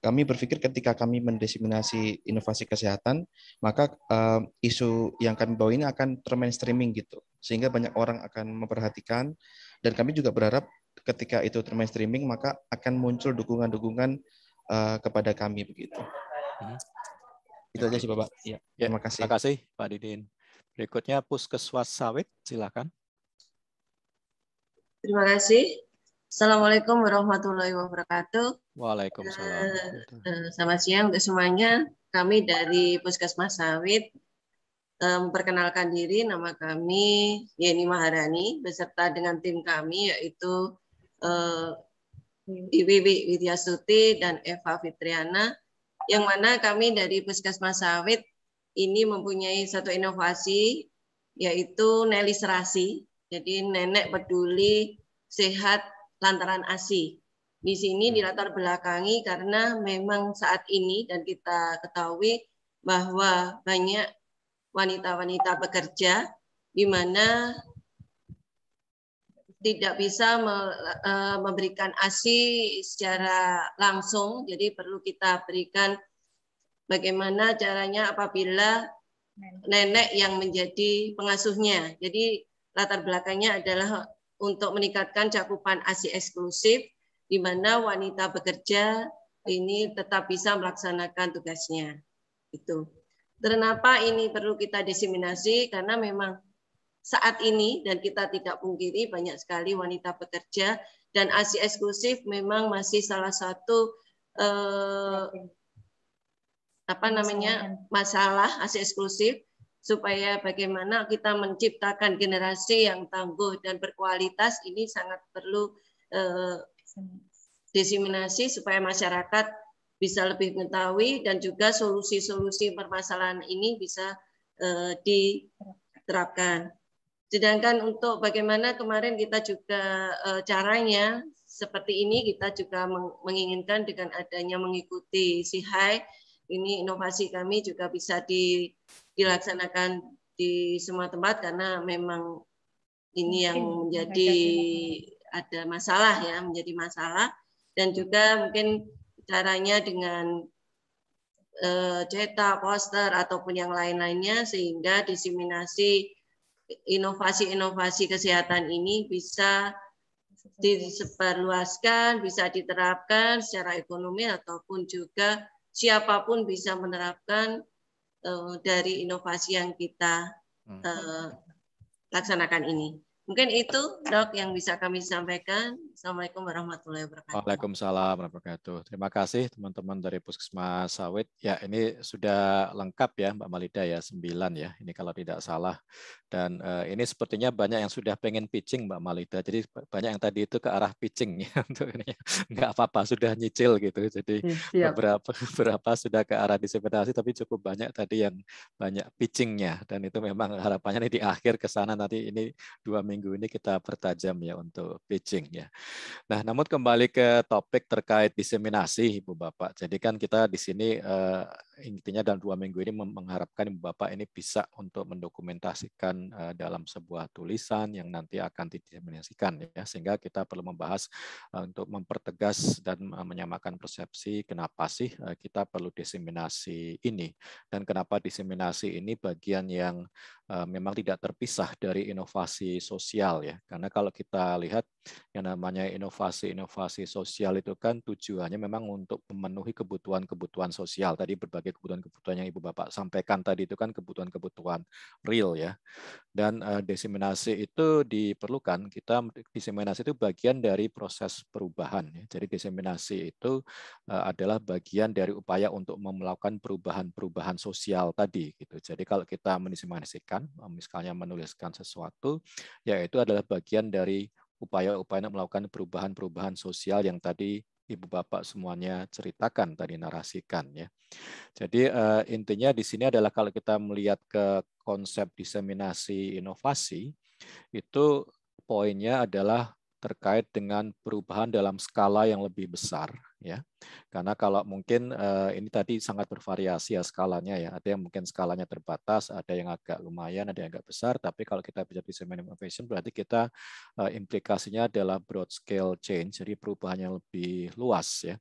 kami berpikir ketika kami mendesiminasi inovasi kesehatan, maka uh, isu yang kami bawa ini akan termainstreaming gitu, sehingga banyak orang akan memperhatikan dan kami juga berharap ketika itu termain streaming maka akan muncul dukungan-dukungan uh, kepada kami begitu. Hmm. Itu aja sih Bapak. Ya, ya, terima kasih. Terima kasih Pak Didin. Berikutnya Puskesmas Sawit, silakan. Terima kasih. Assalamualaikum warahmatullahi wabarakatuh. Waalaikumsalam. Eh, eh, selamat siang untuk semuanya. Kami dari Puskesmas Sawit memperkenalkan diri, nama kami Yeni Maharani beserta dengan tim kami yaitu eh, Wiwi Widya Suti dan Eva Fitriana yang mana kami dari Puskesmas Sawit ini mempunyai satu inovasi yaitu Neli Serasi. Jadi nenek peduli sehat lantaran ASI. Di sini dilatar belakangi karena memang saat ini dan kita ketahui bahwa banyak wanita-wanita bekerja di mana tidak bisa e, memberikan ASI secara langsung, jadi perlu kita berikan bagaimana caranya apabila nenek yang menjadi pengasuhnya. Jadi latar belakangnya adalah untuk meningkatkan cakupan ASI eksklusif di mana wanita bekerja ini tetap bisa melaksanakan tugasnya. Itu. Kenapa ini perlu kita diseminasi? Karena memang saat ini dan kita tidak pungkiri banyak sekali wanita pekerja dan ASI eksklusif memang masih salah satu eh, apa namanya masalah ASI eksklusif supaya bagaimana kita menciptakan generasi yang tangguh dan berkualitas ini sangat perlu eh, diseminasi supaya masyarakat bisa lebih mengetahui dan juga solusi-solusi permasalahan ini bisa uh, diterapkan. Sedangkan untuk bagaimana kemarin kita juga uh, caranya seperti ini kita juga menginginkan dengan adanya mengikuti si Hai ini inovasi kami juga bisa di, dilaksanakan di semua tempat karena memang ini yang menjadi ada masalah ya menjadi masalah dan juga mungkin caranya dengan eh, cetak, poster, ataupun yang lain-lainnya sehingga diseminasi inovasi-inovasi kesehatan ini bisa disebarluaskan, bisa diterapkan secara ekonomi ataupun juga siapapun bisa menerapkan eh, dari inovasi yang kita hmm. eh, laksanakan ini. Mungkin itu dok yang bisa kami sampaikan. Assalamualaikum warahmatullahi wabarakatuh. Waalaikumsalam warahmatullahi wabarakatuh. Terima kasih teman-teman dari Puskesmas Sawit. Ya ini sudah lengkap ya Mbak Malida ya, sembilan ya. Ini kalau tidak salah. Dan uh, ini sepertinya banyak yang sudah pengen pitching Mbak Malida. Jadi banyak yang tadi itu ke arah pitching ya. Untuk ini. Nggak apa-apa, sudah nyicil gitu. Jadi iya, Siap. beberapa, beberapa sudah ke arah diseminasi, tapi cukup banyak tadi yang banyak pitchingnya. Dan itu memang harapannya nih di akhir ke sana nanti ini dua minggu minggu ini kita pertajam ya untuk pitching ya. Nah, namun kembali ke topik terkait diseminasi Ibu Bapak. Jadi kan kita di sini eh, intinya dalam dua minggu ini mengharapkan Bapak ini bisa untuk mendokumentasikan eh, dalam sebuah tulisan yang nanti akan didiseminasikan ya sehingga kita perlu membahas eh, untuk mempertegas dan eh, menyamakan persepsi kenapa sih kita perlu diseminasi ini dan kenapa diseminasi ini bagian yang memang tidak terpisah dari inovasi sosial ya karena kalau kita lihat yang namanya inovasi-inovasi sosial itu kan tujuannya memang untuk memenuhi kebutuhan-kebutuhan sosial. Tadi berbagai kebutuhan-kebutuhan yang Ibu Bapak sampaikan tadi itu kan kebutuhan-kebutuhan real ya. Dan uh, diseminasi itu diperlukan. Kita diseminasi itu bagian dari proses perubahan. Ya. Jadi diseminasi itu uh, adalah bagian dari upaya untuk melakukan perubahan-perubahan sosial tadi gitu. Jadi kalau kita mendiseminasikan misalnya menuliskan sesuatu yaitu adalah bagian dari upaya-upaya melakukan perubahan-perubahan sosial yang tadi Ibu Bapak semuanya ceritakan tadi narasikan ya. Jadi eh, intinya di sini adalah kalau kita melihat ke konsep diseminasi inovasi itu poinnya adalah terkait dengan perubahan dalam skala yang lebih besar ya karena kalau mungkin eh, ini tadi sangat bervariasi ya skalanya ya ada yang mungkin skalanya terbatas ada yang agak lumayan ada yang agak besar tapi kalau kita bicara bisa innovation berarti kita eh, implikasinya adalah broad scale change jadi perubahan yang lebih luas ya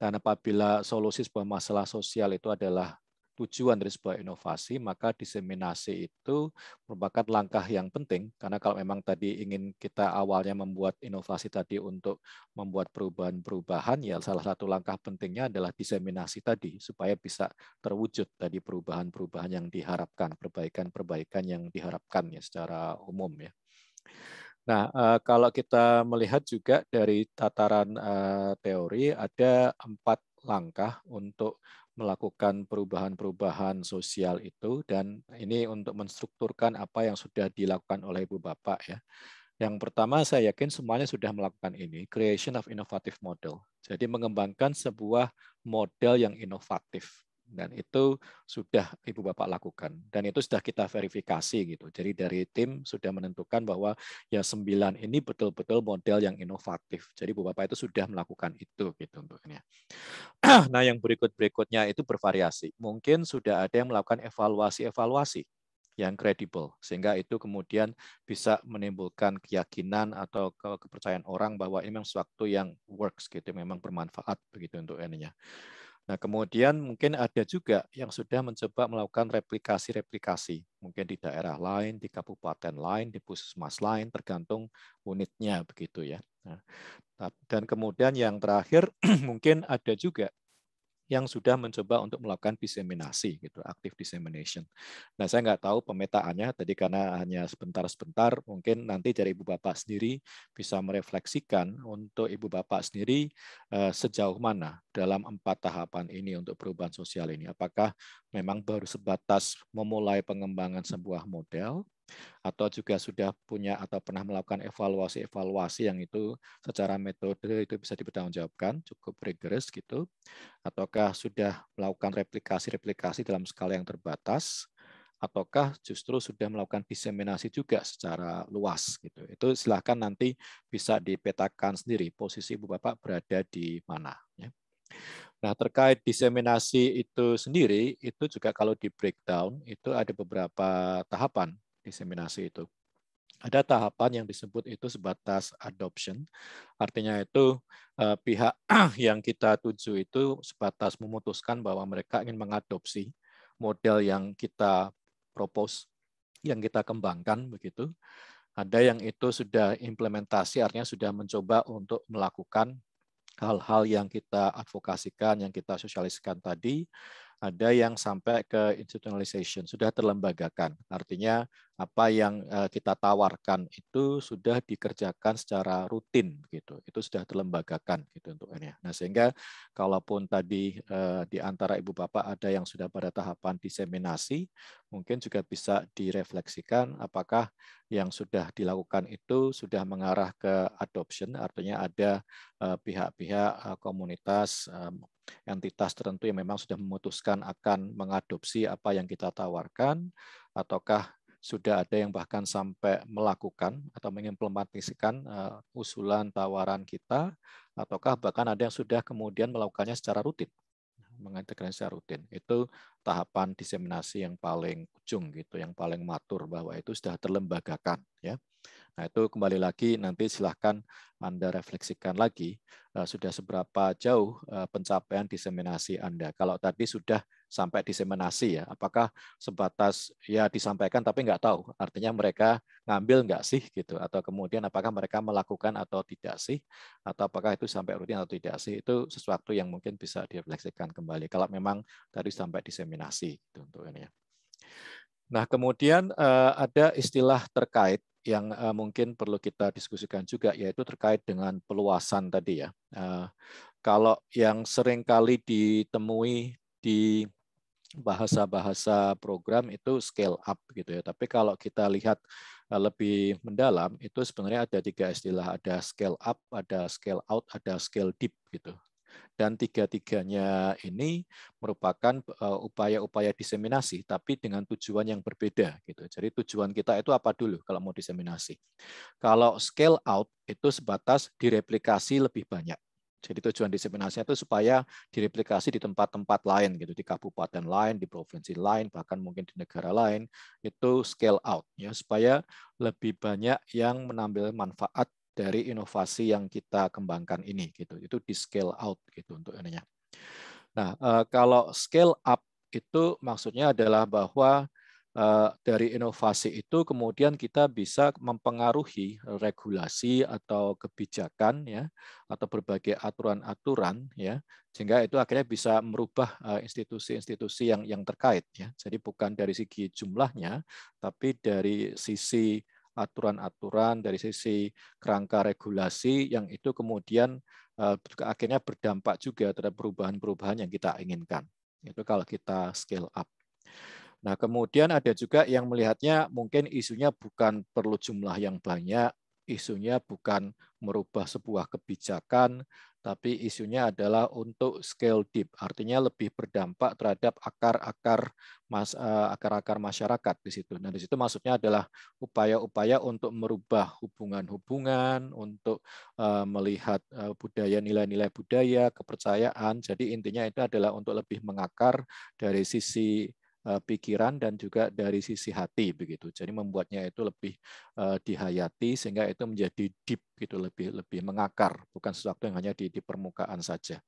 dan apabila solusi sebuah masalah sosial itu adalah tujuan dari sebuah inovasi, maka diseminasi itu merupakan langkah yang penting. Karena kalau memang tadi ingin kita awalnya membuat inovasi tadi untuk membuat perubahan-perubahan, ya salah satu langkah pentingnya adalah diseminasi tadi, supaya bisa terwujud tadi perubahan-perubahan yang diharapkan, perbaikan-perbaikan yang diharapkan ya secara umum ya. Nah, eh, kalau kita melihat juga dari tataran eh, teori, ada empat langkah untuk melakukan perubahan-perubahan sosial itu dan ini untuk menstrukturkan apa yang sudah dilakukan oleh Ibu Bapak ya. Yang pertama saya yakin semuanya sudah melakukan ini, creation of innovative model. Jadi mengembangkan sebuah model yang inovatif dan itu sudah ibu bapak lakukan dan itu sudah kita verifikasi gitu jadi dari tim sudah menentukan bahwa ya sembilan ini betul-betul model yang inovatif jadi ibu bapak itu sudah melakukan itu gitu untuknya nah yang berikut berikutnya itu bervariasi mungkin sudah ada yang melakukan evaluasi evaluasi yang kredibel sehingga itu kemudian bisa menimbulkan keyakinan atau kepercayaan orang bahwa ini memang sesuatu yang works gitu memang bermanfaat begitu untuk ininya Nah, kemudian mungkin ada juga yang sudah mencoba melakukan replikasi-replikasi, mungkin di daerah lain, di kabupaten lain, di puskesmas lain, tergantung unitnya begitu ya. Nah, dan kemudian yang terakhir mungkin ada juga yang sudah mencoba untuk melakukan diseminasi gitu, active dissemination. Nah, saya nggak tahu pemetaannya tadi karena hanya sebentar-sebentar, mungkin nanti dari Ibu Bapak sendiri bisa merefleksikan untuk Ibu Bapak sendiri eh, sejauh mana dalam empat tahapan ini untuk perubahan sosial ini. Apakah memang baru sebatas memulai pengembangan sebuah model atau juga sudah punya atau pernah melakukan evaluasi-evaluasi yang itu secara metode itu bisa dipertanggungjawabkan cukup rigorous gitu ataukah sudah melakukan replikasi-replikasi dalam skala yang terbatas ataukah justru sudah melakukan diseminasi juga secara luas gitu. Itu silahkan nanti bisa dipetakan sendiri posisi Ibu Bapak berada di mana. Ya. Nah terkait diseminasi itu sendiri, itu juga kalau di breakdown itu ada beberapa tahapan diseminasi itu. Ada tahapan yang disebut itu sebatas adoption, artinya itu eh, pihak yang kita tuju itu sebatas memutuskan bahwa mereka ingin mengadopsi model yang kita propose, yang kita kembangkan begitu. Ada yang itu sudah implementasi, artinya sudah mencoba untuk melakukan hal-hal yang kita advokasikan, yang kita sosialisasikan tadi ada yang sampai ke institutionalization, sudah terlembagakan. Artinya apa yang eh, kita tawarkan itu sudah dikerjakan secara rutin gitu. Itu sudah terlembagakan gitu untuk ini. Nah, sehingga kalaupun tadi eh, di antara ibu bapak ada yang sudah pada tahapan diseminasi, mungkin juga bisa direfleksikan apakah yang sudah dilakukan itu sudah mengarah ke adoption, artinya ada eh, pihak-pihak eh, komunitas eh, entitas tertentu yang memang sudah memutuskan akan mengadopsi apa yang kita tawarkan, ataukah sudah ada yang bahkan sampai melakukan atau mengimplementasikan usulan tawaran kita, ataukah bahkan ada yang sudah kemudian melakukannya secara rutin mengadakan secara rutin. Itu tahapan diseminasi yang paling ujung gitu, yang paling matur bahwa itu sudah terlembagakan ya. Nah, itu kembali lagi nanti silahkan Anda refleksikan lagi eh, sudah seberapa jauh eh, pencapaian diseminasi Anda. Kalau tadi sudah sampai diseminasi ya. Apakah sebatas ya disampaikan tapi nggak tahu. Artinya mereka ngambil nggak sih gitu. Atau kemudian apakah mereka melakukan atau tidak sih. Atau apakah itu sampai rutin atau tidak sih. Itu sesuatu yang mungkin bisa direfleksikan kembali. Kalau memang tadi sampai diseminasi. Gitu, untuk ini ya. Nah kemudian eh, ada istilah terkait yang eh, mungkin perlu kita diskusikan juga yaitu terkait dengan peluasan tadi ya. Eh, kalau yang seringkali ditemui di bahasa-bahasa program itu scale up gitu ya. Tapi kalau kita lihat eh, lebih mendalam itu sebenarnya ada tiga istilah, ada scale up, ada scale out, ada scale deep gitu. Dan tiga-tiganya ini merupakan eh, upaya-upaya diseminasi, tapi dengan tujuan yang berbeda. gitu. Jadi tujuan kita itu apa dulu kalau mau diseminasi? Kalau scale out itu sebatas direplikasi lebih banyak jadi tujuan diseminasinya itu supaya direplikasi di tempat-tempat lain gitu, di kabupaten lain, di provinsi lain, bahkan mungkin di negara lain itu scale out ya supaya lebih banyak yang menambil manfaat dari inovasi yang kita kembangkan ini gitu. Itu di scale out gitu untuk ininya. Nah, eh, kalau scale up itu maksudnya adalah bahwa Eh, dari inovasi itu kemudian kita bisa mempengaruhi regulasi atau kebijakan ya atau berbagai aturan-aturan ya sehingga itu akhirnya bisa merubah eh, institusi-institusi yang yang terkait ya. Jadi bukan dari segi jumlahnya tapi dari sisi aturan-aturan dari sisi kerangka regulasi yang itu kemudian eh, akhirnya berdampak juga terhadap perubahan-perubahan yang kita inginkan. Itu kalau kita scale up. Nah, kemudian ada juga yang melihatnya mungkin isunya bukan perlu jumlah yang banyak, isunya bukan merubah sebuah kebijakan, tapi isunya adalah untuk scale deep, artinya lebih berdampak terhadap akar-akar mas eh, akar-akar masyarakat di situ. Nah, di situ maksudnya adalah upaya-upaya untuk merubah hubungan-hubungan, untuk eh, melihat eh, budaya nilai-nilai budaya, kepercayaan. Jadi intinya itu adalah untuk lebih mengakar dari sisi Eh, pikiran dan juga dari sisi hati begitu. Jadi membuatnya itu lebih eh, dihayati sehingga itu menjadi deep gitu lebih lebih mengakar bukan sesuatu yang hanya di, di permukaan saja.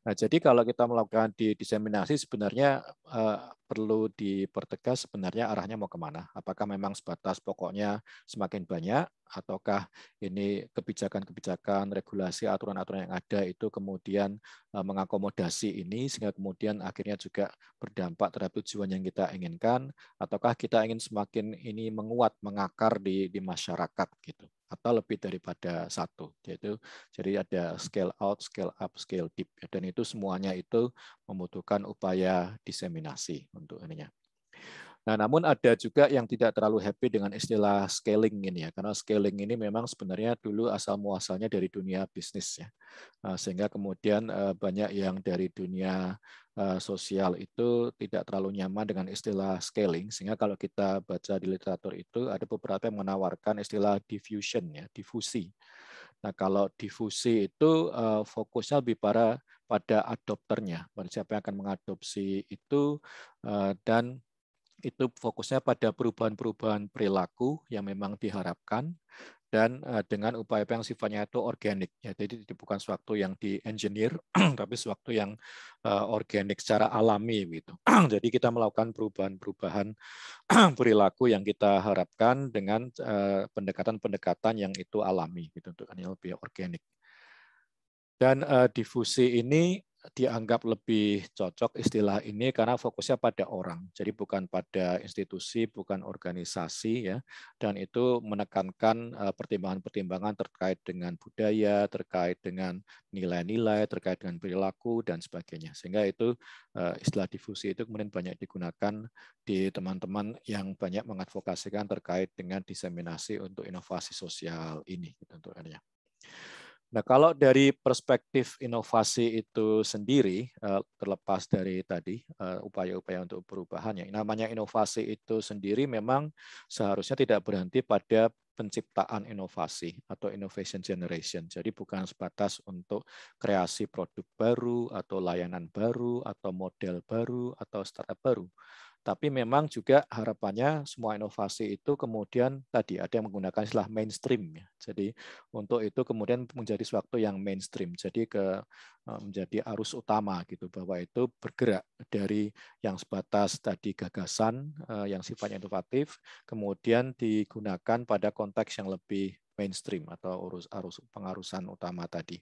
Nah, jadi kalau kita melakukan di diseminasi sebenarnya eh, perlu dipertegas sebenarnya arahnya mau kemana. Apakah memang sebatas pokoknya semakin banyak, ataukah ini kebijakan-kebijakan, regulasi, aturan-aturan yang ada itu kemudian eh, mengakomodasi ini sehingga kemudian akhirnya juga berdampak terhadap tujuan yang kita inginkan, ataukah kita ingin semakin ini menguat, mengakar di, di masyarakat gitu atau lebih daripada satu. Yaitu, jadi ada scale out, scale up, scale deep. Dan itu semuanya itu membutuhkan upaya diseminasi untuk ininya. Nah, namun ada juga yang tidak terlalu happy dengan istilah scaling ini ya, karena scaling ini memang sebenarnya dulu asal muasalnya dari dunia bisnis ya, eh, sehingga kemudian eh, banyak yang dari dunia eh, sosial itu tidak terlalu nyaman dengan istilah scaling, sehingga kalau kita baca di literatur itu ada beberapa yang menawarkan istilah diffusion ya, difusi. Nah, kalau difusi itu fokusnya lebih pada pada adopternya, pada siapa yang akan mengadopsi itu dan itu fokusnya pada perubahan-perubahan perilaku yang memang diharapkan dan eh, dengan upaya yang sifatnya itu organik ya jadi bukan suatu yang di engineer tapi suatu yang eh, organik secara alami gitu jadi kita melakukan perubahan-perubahan perilaku yang kita harapkan dengan eh, pendekatan-pendekatan yang itu alami gitu untuk lebih organik dan difusi ini dianggap lebih cocok istilah ini karena fokusnya pada orang, jadi bukan pada institusi, bukan organisasi ya, dan itu menekankan eh, pertimbangan-pertimbangan terkait dengan budaya, terkait dengan nilai-nilai, terkait dengan perilaku dan sebagainya. Sehingga itu eh, istilah difusi itu kemudian banyak digunakan di teman-teman yang banyak mengadvokasikan terkait dengan diseminasi untuk inovasi sosial ini, tentunya. Gitu, Nah, kalau dari perspektif inovasi itu sendiri, eh, terlepas dari tadi eh, upaya-upaya untuk perubahan, yang namanya inovasi itu sendiri memang seharusnya tidak berhenti pada penciptaan inovasi atau innovation generation. Jadi bukan sebatas untuk kreasi produk baru atau layanan baru atau model baru atau startup baru, tapi memang juga harapannya semua inovasi itu kemudian tadi ada yang menggunakan istilah mainstream. Ya. Jadi untuk itu kemudian menjadi sesuatu yang mainstream. Jadi ke eh, menjadi arus utama gitu bahwa itu bergerak dari yang sebatas tadi gagasan eh, yang sifatnya inovatif kemudian digunakan pada konteks yang lebih mainstream atau arus pengarusan utama tadi.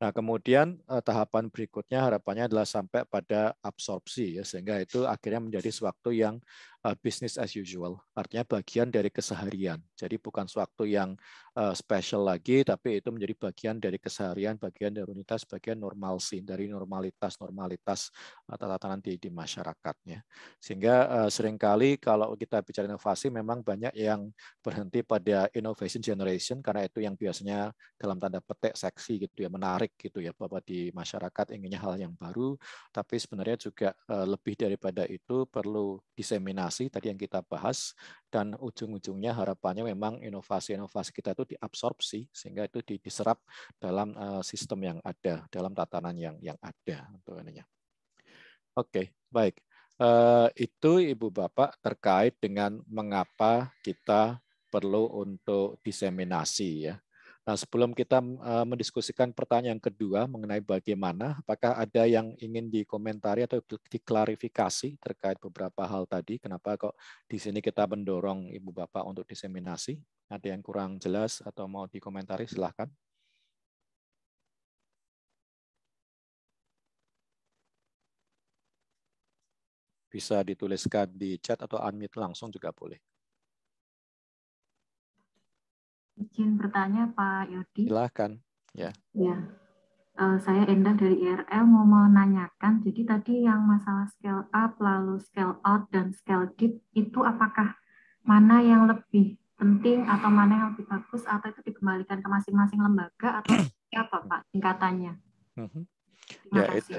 Nah, kemudian eh, tahapan berikutnya harapannya adalah sampai pada absorpsi ya sehingga itu akhirnya menjadi sesuatu yang uh, business as usual, artinya bagian dari keseharian. Jadi bukan suatu yang uh, special lagi, tapi itu menjadi bagian dari keseharian, bagian dari unitas, bagian normalsi dari normalitas normalitas uh, eh, tata tatanan di, di masyarakatnya. Sehingga seringkali kalau kita bicara inovasi, memang banyak yang berhenti pada innovation generation karena itu yang biasanya dalam tanda petik seksi gitu ya, menarik gitu ya, bahwa di masyarakat inginnya hal yang baru, tapi sebenarnya juga lebih daripada itu perlu diseminasi inovasi tadi yang kita bahas dan ujung-ujungnya harapannya memang inovasi-inovasi kita itu diabsorpsi sehingga itu diserap dalam eh, sistem yang ada, dalam tatanan yang yang ada untuk ininya. Oke, baik. Eh, itu Ibu Bapak terkait dengan mengapa kita perlu untuk diseminasi ya Nah, sebelum kita eh, mendiskusikan pertanyaan kedua mengenai bagaimana, apakah ada yang ingin dikomentari atau diklarifikasi terkait beberapa hal tadi? Kenapa kok di sini kita mendorong Ibu Bapak untuk diseminasi? Ada yang kurang jelas atau mau dikomentari? Silahkan. Bisa dituliskan di chat atau unmute langsung juga boleh. Izin bertanya Pak Yudi. Silahkan. Ya. Ya. Uh, saya Endah dari IRL mau menanyakan, jadi tadi yang masalah scale up, lalu scale out, dan scale deep itu apakah mana yang lebih penting atau mana yang lebih bagus atau itu dikembalikan ke masing-masing lembaga atau apa Pak tingkatannya? Mm-hmm. Ya, itu,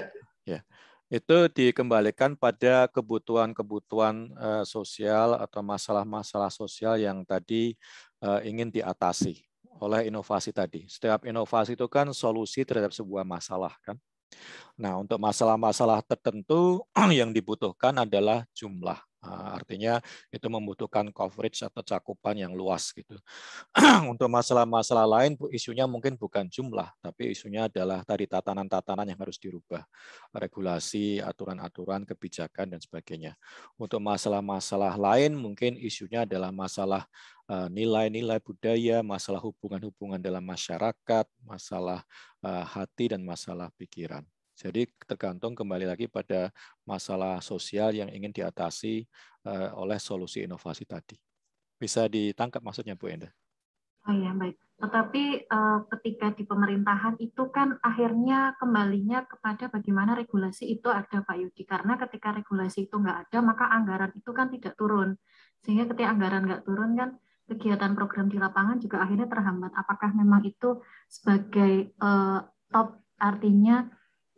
ya itu dikembalikan pada kebutuhan-kebutuhan uh, sosial atau masalah-masalah sosial yang tadi Eh, ingin diatasi oleh inovasi tadi. Setiap inovasi itu kan solusi terhadap sebuah masalah kan. Nah, untuk masalah-masalah tertentu yang dibutuhkan adalah jumlah. Ah, artinya itu membutuhkan coverage atau cakupan yang luas gitu. Untuk masalah-masalah lain isunya mungkin bukan jumlah, tapi isunya adalah tadi tatanan-tatanan yang harus dirubah, regulasi, aturan-aturan, kebijakan dan sebagainya. Untuk masalah-masalah lain mungkin isunya adalah masalah Eh, nilai-nilai budaya, masalah hubungan-hubungan dalam masyarakat, masalah eh, hati dan masalah pikiran. Jadi tergantung kembali lagi pada masalah sosial yang ingin diatasi eh, oleh solusi inovasi tadi. Bisa ditangkap maksudnya Bu Enda? Oh ya baik. Tetapi ketika di pemerintahan itu kan akhirnya kembalinya kepada bagaimana regulasi itu ada Pak Yudi. Karena ketika regulasi itu nggak ada maka anggaran itu kan tidak turun. Sehingga ketika anggaran nggak turun kan kegiatan program di lapangan juga akhirnya terhambat. Apakah memang itu sebagai uh, top artinya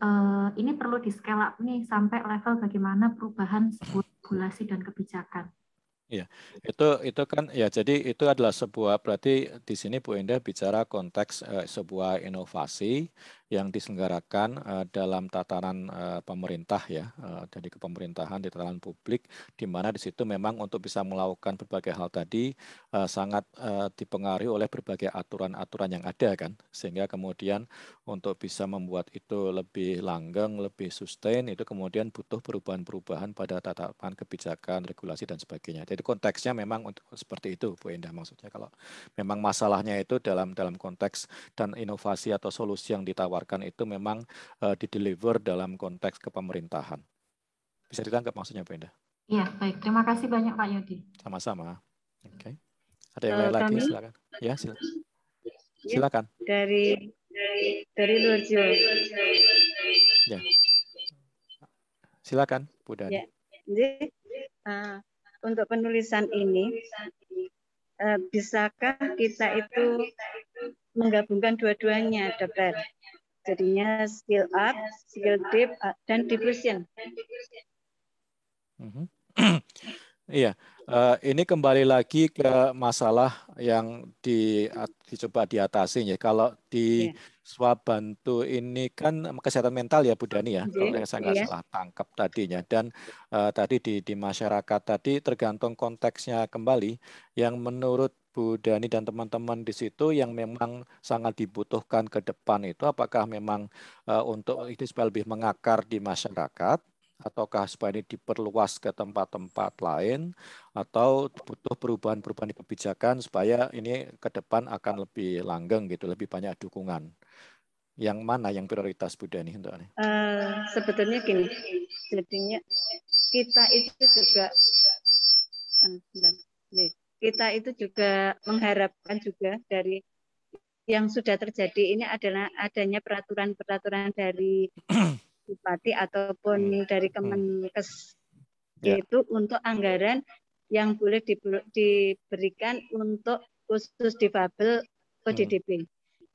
uh, ini perlu di scale up nih sampai level bagaimana perubahan sebuah regulasi dan kebijakan. Iya, itu itu kan ya jadi itu adalah sebuah berarti di sini Bu Endah bicara konteks uh, sebuah inovasi yang diselenggarakan uh, dalam tatanan uh, pemerintah ya, uh, eh, jadi kepemerintahan di tatanan publik, di mana di situ memang untuk bisa melakukan berbagai hal tadi uh, sangat uh, dipengaruhi oleh berbagai aturan-aturan yang ada kan, sehingga kemudian untuk bisa membuat itu lebih langgeng, lebih sustain, itu kemudian butuh perubahan-perubahan pada tatapan kebijakan, regulasi dan sebagainya. Jadi konteksnya memang untuk seperti itu, Bu Endah maksudnya. Kalau memang masalahnya itu dalam dalam konteks dan inovasi atau solusi yang ditawarkan ditawarkan itu memang uh, dideliver dalam konteks kepemerintahan. Bisa ditangkap maksudnya, pak Indah? Iya, baik. Terima kasih banyak Pak Yudi. Sama-sama. Oke. Okay. Ada yang eh, lain lagi? Silakan. Ya, silakan. Iya. Silakan. Dari dari dari luar Jawa. Ya. Silakan, Bu Dani. Ya. Jadi, uh, untuk penulisan ini, uh, bisakah kita itu menggabungkan dua-duanya, dokter? Jadinya skill up, skill deep, uh, dan diffusion. Mhm. Iya, eh, ini kembali lagi ke masalah yang di, dicoba diatasi ya. Kalau di yeah. bantu ini kan kesehatan mental ya Bu Dani ya, yeah. kalau saya nggak yeah. salah tangkap tadinya. Dan uh, tadi di, di masyarakat tadi tergantung konteksnya kembali. Yang menurut Bu Dani dan teman-teman di situ yang memang sangat dibutuhkan ke depan itu apakah memang uh, untuk ini supaya lebih mengakar di masyarakat ataukah supaya ini diperluas ke tempat-tempat lain atau butuh perubahan-perubahan kebijakan supaya ini ke depan akan lebih langgeng gitu, lebih banyak dukungan. Yang mana yang prioritas Bu Dani untuk ini? Uh, sebetulnya gini, jadinya kita itu juga uh, kita itu juga mengharapkan juga dari yang sudah terjadi ini adalah adanya peraturan-peraturan dari bupati ataupun hmm. dari hmm. Kemenkes yeah. itu untuk anggaran yang boleh di, diberikan untuk khusus difabel ODDB hmm.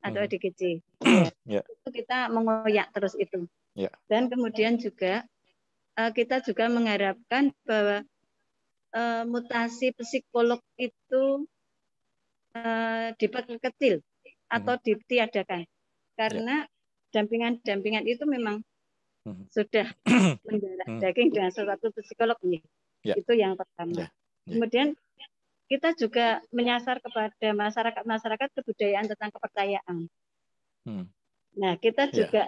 atau hmm. ODGJ. Yeah. Ya. Itu kita mengoyak terus itu. Yeah. Dan kemudian juga eh, kita juga mengharapkan bahwa uh, mutasi psikolog itu uh, eh, diperkecil atau hmm. ditiadakan karena ya. dampingan-dampingan itu memang hmm. sudah menjaga hmm. daging dengan sesuatu psikolog Ya. Itu yang pertama. yeah. Yeah. Kemudian kita juga menyasar kepada masyarakat-masyarakat kebudayaan tentang kepercayaan. Hmm. Nah, kita ya. juga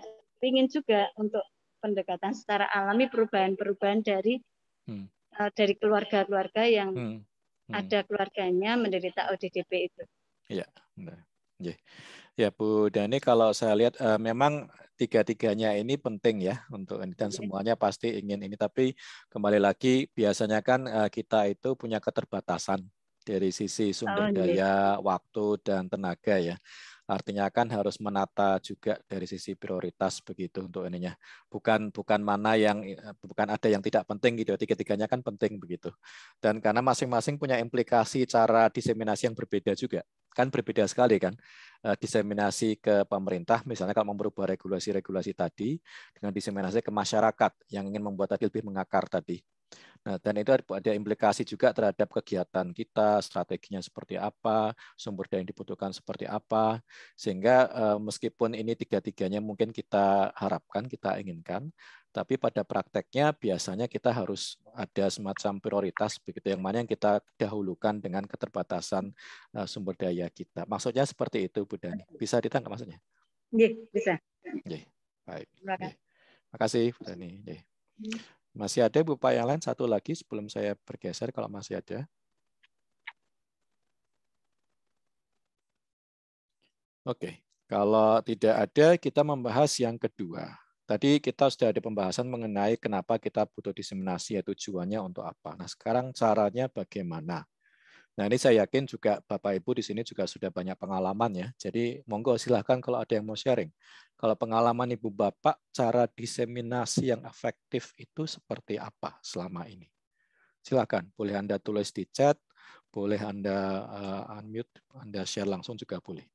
ingin juga untuk pendekatan secara alami perubahan-perubahan dari hmm. Eh, dari keluarga-keluarga yang hmm. Hmm. ada keluarganya menderita ODDP itu. Iya, benar. Yeah. Ya Bu Dani, kalau saya lihat uh, memang tiga-tiganya ini penting ya untuk ini dan iya. semuanya pasti ingin ini. Tapi kembali lagi biasanya kan uh, kita itu punya keterbatasan dari sisi sumber oh, iya. daya, waktu dan tenaga ya. Artinya kan harus menata juga dari sisi prioritas begitu untuk ininya. Bukan bukan mana yang eh, bukan ada yang tidak penting gitu. Ya, tiga-tiganya kan penting begitu. Dan karena masing-masing punya implikasi cara diseminasi yang berbeda juga. Kan berbeda sekali kan eh, diseminasi ke pemerintah, misalnya kalau memperubah regulasi-regulasi tadi, dengan diseminasi ke masyarakat yang ingin membuat tadi lebih mengakar tadi. Nah, dan itu ada implikasi juga terhadap kegiatan kita, strateginya seperti apa, sumber daya yang dibutuhkan seperti apa, sehingga eh, meskipun ini tiga-tiganya mungkin kita harapkan, kita inginkan, tapi pada prakteknya biasanya kita harus ada semacam prioritas begitu yang mana yang kita dahulukan dengan keterbatasan eh, sumber daya kita. Maksudnya seperti itu, Bu Dani. Bisa ditangkap maksudnya? Iya, bisa. Iya, baik. Terima kasih, Bu Dani. Masih ada Bapak Pak yang lain satu lagi sebelum saya bergeser kalau masih ada. Oke, kalau tidak ada kita membahas yang kedua. Tadi kita sudah ada pembahasan mengenai kenapa kita butuh diseminasi ya tujuannya untuk apa. Nah, sekarang caranya bagaimana? Nah ini saya yakin juga Bapak Ibu di sini juga sudah banyak pengalaman ya. Jadi monggo silahkan kalau ada yang mau sharing. Kalau pengalaman Ibu Bapak, cara diseminasi yang efektif itu seperti apa selama ini? Silahkan, boleh Anda tulis di chat, boleh Anda eh, unmute, Anda share langsung juga boleh.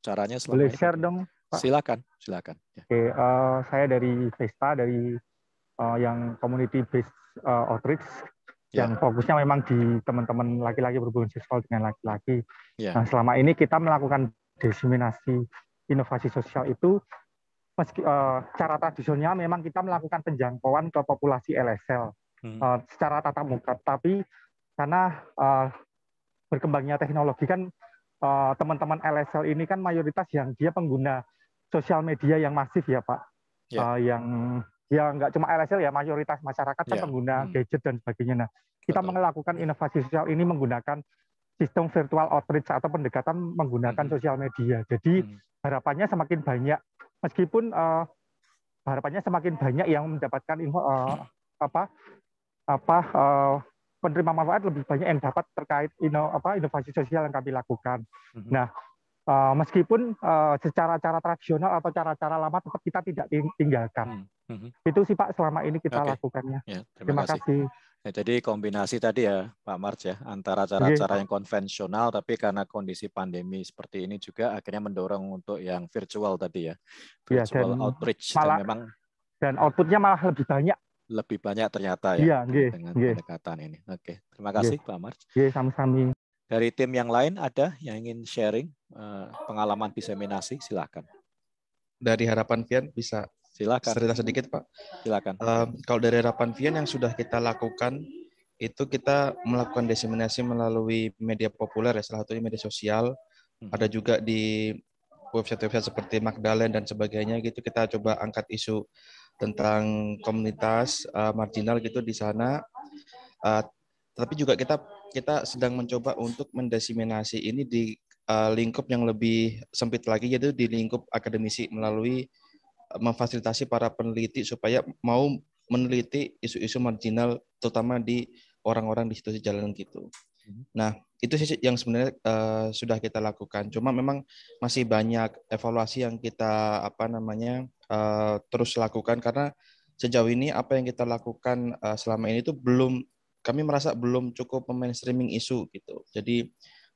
Caranya selama boleh ini. share dong Pak. Silakan, silakan. Ya. Oke, uh, saya dari Vesta dari uh, yang community based uh, outreach yeah. yang ya. fokusnya memang di teman-teman laki-laki berhubungan seksual dengan laki-laki. Yeah. Nah, selama ini kita melakukan diseminasi inovasi sosial itu meski uh, eh, cara tradisional memang kita melakukan penjangkauan ke populasi LSL hmm. uh, secara tatap muka, tapi karena uh, berkembangnya teknologi kan teman teman-teman LSL ini kan mayoritas yang dia pengguna sosial media yang masif ya Pak, yeah. Ya. uh, yang ya nggak cuma LSL ya mayoritas masyarakat kan yeah. pengguna hmm. gadget dan sebagainya. Nah, kita Betul. melakukan inovasi sosial ini menggunakan sistem virtual outreach atau pendekatan menggunakan hmm. sosial media. Jadi hmm. harapannya semakin banyak meskipun uh, harapannya semakin banyak yang mendapatkan info uh, apa apa uh, penerima manfaat lebih banyak yang dapat terkait ino, apa, inovasi sosial yang kami lakukan. -hmm. Nah, uh, meskipun uh, secara cara tradisional atau cara-cara lama tetap kita tidak tinggalkan. Hmm. Mm-hmm. Itu sih Pak selama ini kita okay. lakukannya. Ya, terima, terima kasih. kasih. Ya, jadi kombinasi tadi ya Pak Mars ya antara iya. cara-cara yang konvensional tapi karena kondisi pandemi seperti ini juga akhirnya mendorong untuk yang virtual tadi ya iya, virtual ya, dan outreach malah, dan memang dan outputnya malah lebih banyak lebih banyak ternyata ya, ya dengan pendekatan ini. Oke, terima kasih Pak Mars. Iya, sama-sama. Dari tim yang lain ada yang ingin sharing eh, pengalaman diseminasi, silakan. Dari harapan Vian bisa Silakan. Cerita sedikit Pak. Silakan. Uh, kalau dari Vian yang sudah kita lakukan itu kita melakukan diseminasi melalui media populer ya salah satunya media sosial. Hmm. Ada juga di website-website seperti Magdalen dan sebagainya gitu kita coba angkat isu tentang komunitas uh, marginal gitu di sana. Uh, tapi juga kita kita sedang mencoba untuk mendesiminasi ini di uh, lingkup yang lebih sempit lagi yaitu di lingkup akademisi melalui memfasilitasi para peneliti supaya mau meneliti isu-isu marginal terutama di orang-orang di situasi jalanan gitu. Hmm. Nah, itu sih yang sebenarnya uh, sudah kita lakukan. Cuma memang masih banyak evaluasi yang kita apa namanya uh, terus lakukan karena sejauh ini apa yang kita lakukan uh, selama ini itu belum kami merasa belum cukup memainstreaming isu gitu. Jadi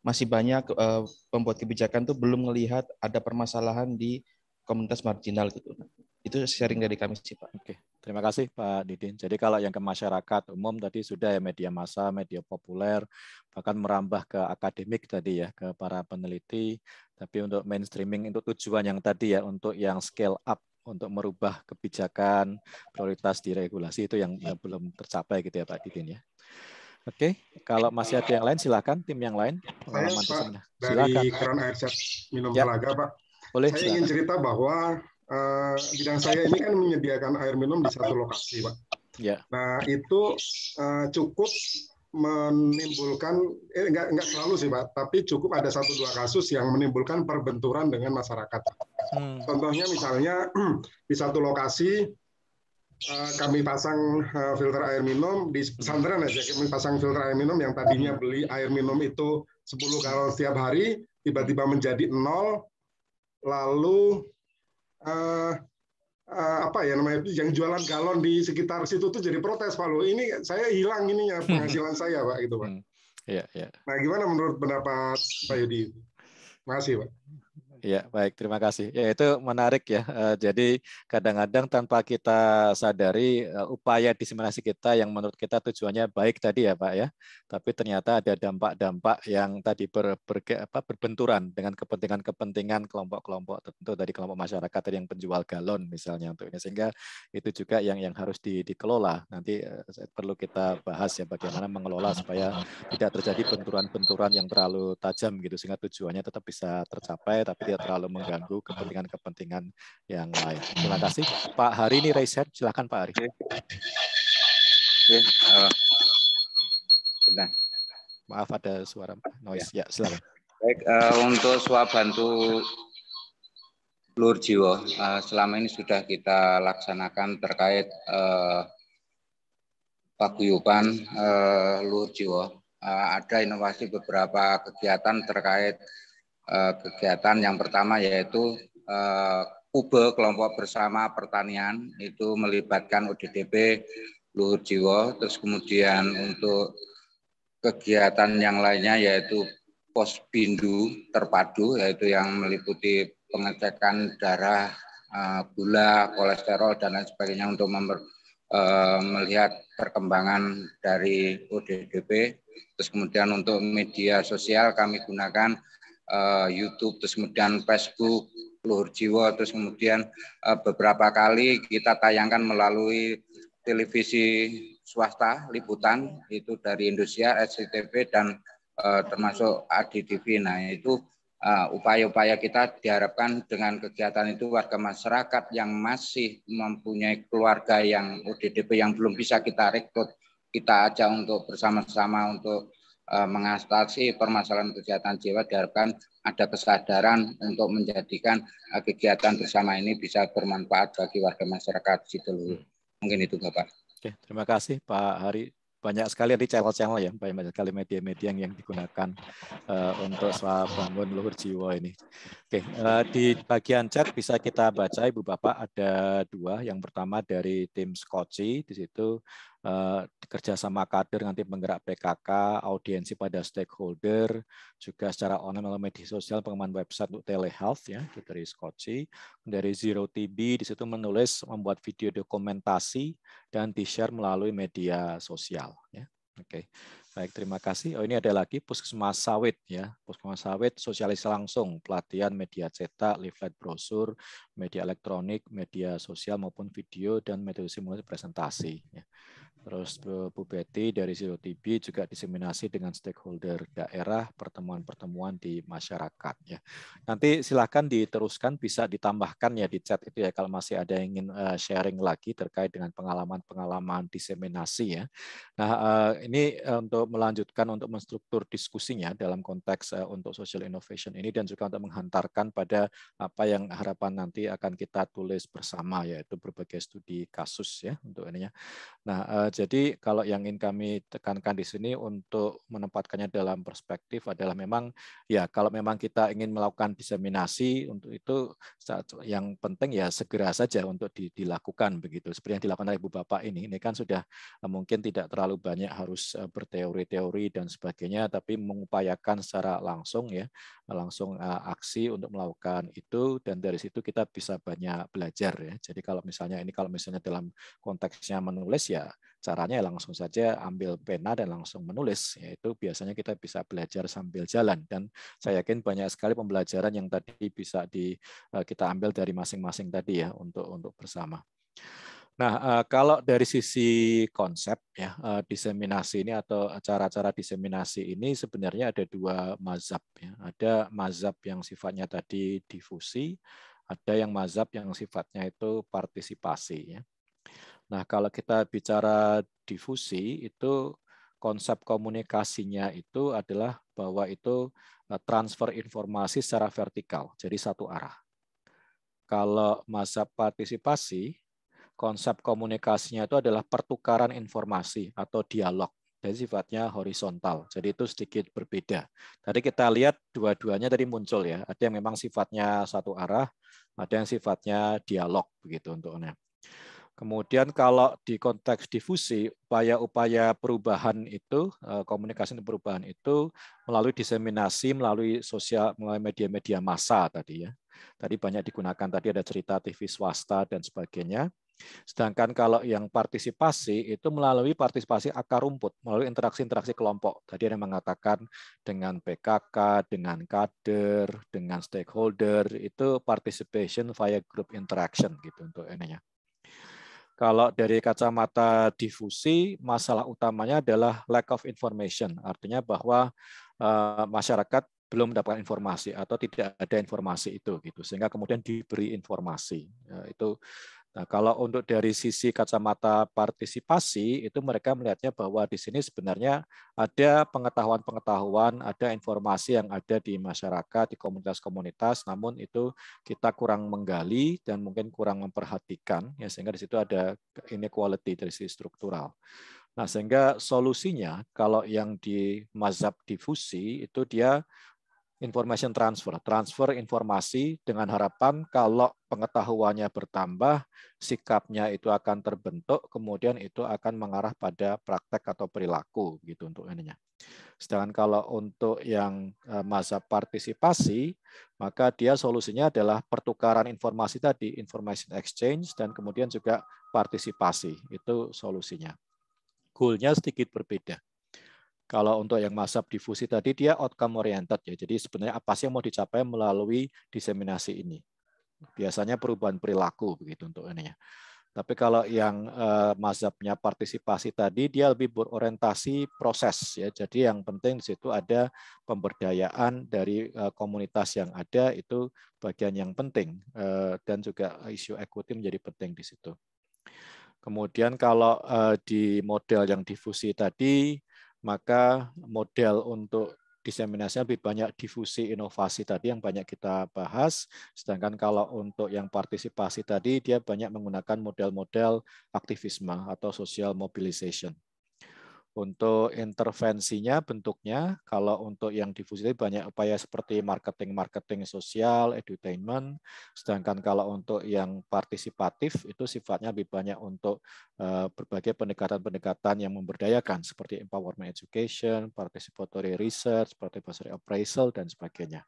masih banyak uh, pembuat kebijakan tuh belum melihat ada permasalahan di komunitas marginal gitu. Itu sharing dari kami sih Pak. Oke, terima kasih Pak Didin. Jadi kalau yang ke masyarakat umum tadi sudah ya media massa, media populer, bahkan merambah ke akademik tadi ya ke para peneliti. Tapi untuk mainstreaming itu tujuan yang tadi ya untuk yang scale up untuk merubah kebijakan prioritas di regulasi itu yang ya belum tercapai gitu ya Pak Didin ya. Oke, kalau masih ada yang lain silakan tim yang lain. Saya Pak, dari keran Air, Air Minum yep. Ya. Telaga Pak. Boleh. Saya ingin cerita bahwa uh, bidang saya ini kan menyediakan air minum di satu lokasi, Pak. Ya. Nah, itu uh, cukup menimbulkan eh enggak enggak selalu sih Pak, tapi cukup ada satu dua kasus yang menimbulkan perbenturan dengan masyarakat. Hmm. Contohnya misalnya di satu lokasi eh, kami pasang filter air minum di pesantren aja kami pasang filter air minum yang tadinya beli air minum itu 10 galon setiap hari tiba-tiba menjadi nol lalu uh, uh, apa ya namanya yang jualan galon di sekitar situ tuh jadi protes Pak lo Ini saya hilang ininya penghasilan saya Pak gitu Pak. Hmm, iya, iya. Nah, gimana menurut pendapat Pak Yudi? Makasih Pak. Ya, baik. Terima kasih. Ya, itu menarik ya. Eh, jadi kadang-kadang tanpa kita sadari eh, upaya diseminasi kita yang menurut kita tujuannya baik tadi ya, Pak ya. Tapi ternyata ada dampak-dampak yang tadi ber, ber, apa, berbenturan dengan kepentingan-kepentingan kelompok-kelompok tertentu dari kelompok masyarakat yang penjual galon misalnya untuk ini sehingga itu juga yang yang harus di, dikelola. Nanti eh, perlu kita bahas ya bagaimana mengelola supaya tidak terjadi benturan-benturan yang terlalu tajam gitu sehingga tujuannya tetap bisa tercapai tapi tidak terlalu mengganggu kepentingan-kepentingan yang lain. Terima kasih. Pak Hari ini riset, Silakan Pak Hari. benar. Maaf ada suara noise. Ya, ya silakan. Baik, uh, untuk swab bantu Lur Jiwo, uh, selama ini sudah kita laksanakan terkait uh, paguyuban uh, Lur Jiwo. Uh, ada inovasi beberapa kegiatan terkait Eh, kegiatan yang pertama yaitu eh, UBE kelompok bersama pertanian itu melibatkan UDDP Luhur Jiwo, terus kemudian untuk kegiatan yang lainnya yaitu pos bindu terpadu yaitu yang meliputi pengecekan darah, eh, gula, kolesterol dan lain sebagainya untuk member, e, melihat perkembangan dari ODDP. Terus kemudian untuk media sosial kami gunakan uh, YouTube, terus kemudian Facebook, Luhur Jiwa, terus kemudian uh, beberapa kali kita tayangkan melalui televisi swasta liputan itu dari Indonesia, SCTV dan uh, termasuk ADTV. Nah itu upaya-upaya uh, kita diharapkan dengan kegiatan itu warga masyarakat yang masih mempunyai keluarga yang UDDP yang belum bisa kita rekrut kita ajak untuk bersama-sama untuk Eh, mengatasi permasalahan kesehatan jiwa diharapkan ada kesadaran untuk menjadikan eh, kegiatan bersama ini bisa bermanfaat bagi warga masyarakat Sidelulu. Hmm. Mungkin itu Bapak. Oke, terima kasih Pak Hari. Banyak sekali di channel-channel ya, banyak sekali media-media yang digunakan uh, untuk soal bangun luhur jiwa ini. Oke, uh, di bagian chat bisa kita baca Ibu Bapak ada dua. Yang pertama dari tim Skoci, di situ Eh, kerjasama kader nanti penggerak PKK, audiensi pada stakeholder, juga secara online melalui media sosial, pengembangan website untuk telehealth ya itu dari Skoci, dari Zero TB di situ menulis, membuat video dokumentasi dan di-share melalui media sosial ya. Oke. Baik, terima kasih. Oh, ini ada lagi Puskesmas Sawit ya. Puskesmas Sawit sosialisasi langsung, pelatihan media cetak, leaflet brosur, media elektronik, media sosial maupun video dan metode simulasi presentasi ya. Terus Bu Betty dari TV juga diseminasi dengan stakeholder daerah, pertemuan-pertemuan di masyarakat. Ya. Nanti silahkan diteruskan, bisa ditambahkan ya di chat itu ya kalau masih ada yang ingin eh, sharing lagi terkait dengan pengalaman-pengalaman diseminasi ya. Nah eh, ini eh, untuk melanjutkan untuk menstruktur diskusinya dalam konteks untuk social innovation ini dan juga untuk menghantarkan pada apa yang harapan nanti akan kita tulis bersama yaitu berbagai studi kasus ya untuk ininya. Nah jadi kalau yang ingin kami tekankan di sini untuk menempatkannya dalam perspektif adalah memang ya kalau memang kita ingin melakukan diseminasi untuk itu yang penting ya segera saja untuk dilakukan begitu. Seperti yang dilakukan oleh Ibu Bapak ini, ini kan sudah eh, mungkin tidak terlalu banyak harus eh, berteori-teori dan sebagainya, tapi mengupayakan secara langsung ya, langsung eh, aksi untuk melakukan itu dan dari situ kita bisa banyak belajar ya. Jadi kalau misalnya ini kalau misalnya dalam konteksnya menulis ya Caranya ya langsung saja ambil pena dan langsung menulis, yaitu biasanya kita bisa belajar sambil jalan. Dan saya yakin banyak sekali pembelajaran yang tadi bisa di, eh, kita ambil dari masing-masing tadi ya untuk untuk bersama. Nah, eh, kalau dari sisi konsep ya eh, diseminasi ini atau cara-cara diseminasi ini sebenarnya ada dua mazhab ya. Ada mazhab yang sifatnya tadi difusi, ada yang mazhab yang sifatnya itu partisipasi ya. Nah, kalau kita bicara difusi itu konsep komunikasinya itu adalah bahwa itu eh, transfer informasi secara vertikal, jadi satu arah. Kalau masa partisipasi, konsep komunikasinya itu adalah pertukaran informasi atau dialog. Jadi sifatnya horizontal. Jadi itu sedikit berbeda. Tadi kita lihat dua-duanya tadi muncul ya. Ada yang memang sifatnya satu arah, ada yang sifatnya dialog begitu untuknya. Kemudian kalau di konteks difusi, upaya-upaya perubahan itu, eh, komunikasi perubahan itu melalui diseminasi, melalui sosial, melalui media-media massa tadi ya. Tadi banyak digunakan, tadi ada cerita TV swasta dan sebagainya. Sedangkan kalau yang partisipasi itu melalui partisipasi akar rumput, melalui interaksi-interaksi kelompok. Tadi ada yang mengatakan dengan PKK, dengan kader, dengan stakeholder, itu participation via group interaction gitu untuk ininya kalau dari kacamata difusi, masalah utamanya adalah lack of information, artinya bahwa eh, masyarakat belum mendapatkan informasi atau tidak ada informasi itu gitu sehingga kemudian diberi informasi ya, itu Nah, kalau untuk dari sisi kacamata partisipasi, itu mereka melihatnya bahwa di sini sebenarnya ada pengetahuan-pengetahuan, ada informasi yang ada di masyarakat, di komunitas-komunitas, namun itu kita kurang menggali dan mungkin kurang memperhatikan, ya sehingga di situ ada inequality dari sisi struktural. Nah, sehingga solusinya kalau yang di mazhab difusi itu dia information transfer, transfer informasi dengan harapan kalau pengetahuannya bertambah, sikapnya itu akan terbentuk, kemudian itu akan mengarah pada praktek atau perilaku gitu untuk ininya. Sedangkan kalau untuk yang e, masa partisipasi, maka dia solusinya adalah pertukaran informasi tadi, information exchange dan kemudian juga partisipasi. Itu solusinya. Goalnya sedikit berbeda. Kalau untuk yang masab difusi tadi dia outcome oriented ya. Jadi sebenarnya apa sih yang mau dicapai melalui diseminasi ini? Biasanya perubahan perilaku begitu untuk ini ya. Tapi kalau yang uh, mazhabnya partisipasi tadi dia lebih berorientasi proses ya. Jadi yang penting di situ ada pemberdayaan dari uh, komunitas yang ada itu bagian yang penting uh, dan juga isu equity menjadi penting di situ. Kemudian kalau uh, di model yang difusi tadi maka model untuk diseminasi lebih banyak difusi inovasi tadi yang banyak kita bahas. Sedangkan kalau untuk yang partisipasi tadi, dia banyak menggunakan model-model aktivisme atau social mobilization. Untuk intervensinya bentuknya, kalau untuk yang difusi banyak upaya seperti marketing-marketing sosial, edutainment, sedangkan kalau untuk yang partisipatif itu sifatnya lebih banyak untuk eh, berbagai pendekatan-pendekatan yang memberdayakan seperti empowerment education, participatory research, participatory appraisal, dan sebagainya.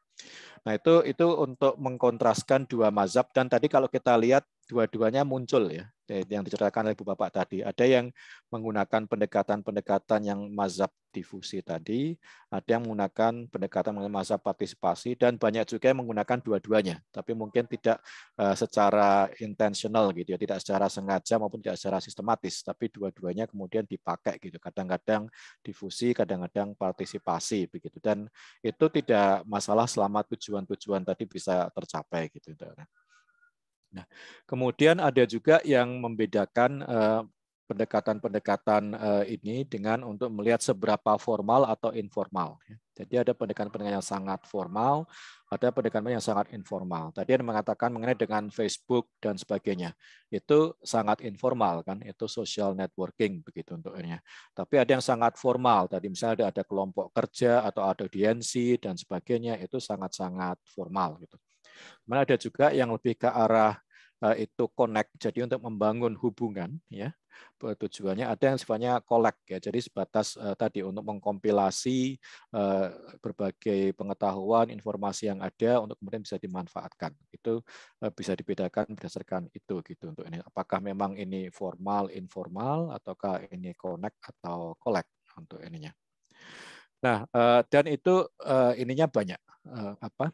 Nah itu itu untuk mengkontraskan dua mazhab dan tadi kalau kita lihat dua-duanya muncul ya eh, yang diceritakan oleh Bu Bapak tadi. Ada yang menggunakan pendekatan-pendekatan yang mazhab difusi tadi, ada yang menggunakan pendekatan mengenai mazhab partisipasi, dan banyak juga yang menggunakan dua-duanya, tapi mungkin tidak eh, secara intentional gitu ya, tidak secara sengaja maupun tidak secara sistematis, tapi dua-duanya kemudian dipakai gitu. Kadang-kadang difusi, kadang-kadang partisipasi begitu. Dan itu tidak masalah selama tujuan-tujuan tadi bisa tercapai gitu. Nah, kemudian ada juga yang membedakan eh, pendekatan-pendekatan eh, ini dengan untuk melihat seberapa formal atau informal. Jadi ada pendekatan-pendekatan yang sangat formal, ada pendekatan yang sangat informal. Tadi yang mengatakan mengenai dengan Facebook dan sebagainya. Itu sangat informal kan, itu social networking begitu untuknya. Tapi ada yang sangat formal, tadi misalnya ada, ada kelompok kerja atau ada audiensi dan sebagainya, itu sangat-sangat formal gitu. Mana ada juga yang lebih ke arah Eh, itu connect jadi untuk membangun hubungan ya eh, tujuannya ada yang sifatnya collect ya jadi sebatas uh, tadi untuk mengkompilasi uh, berbagai pengetahuan informasi yang ada untuk kemudian bisa dimanfaatkan itu uh, bisa dibedakan berdasarkan itu gitu untuk ini apakah memang ini formal informal ataukah ini connect atau collect untuk ininya nah uh, dan itu uh, ininya banyak uh, apa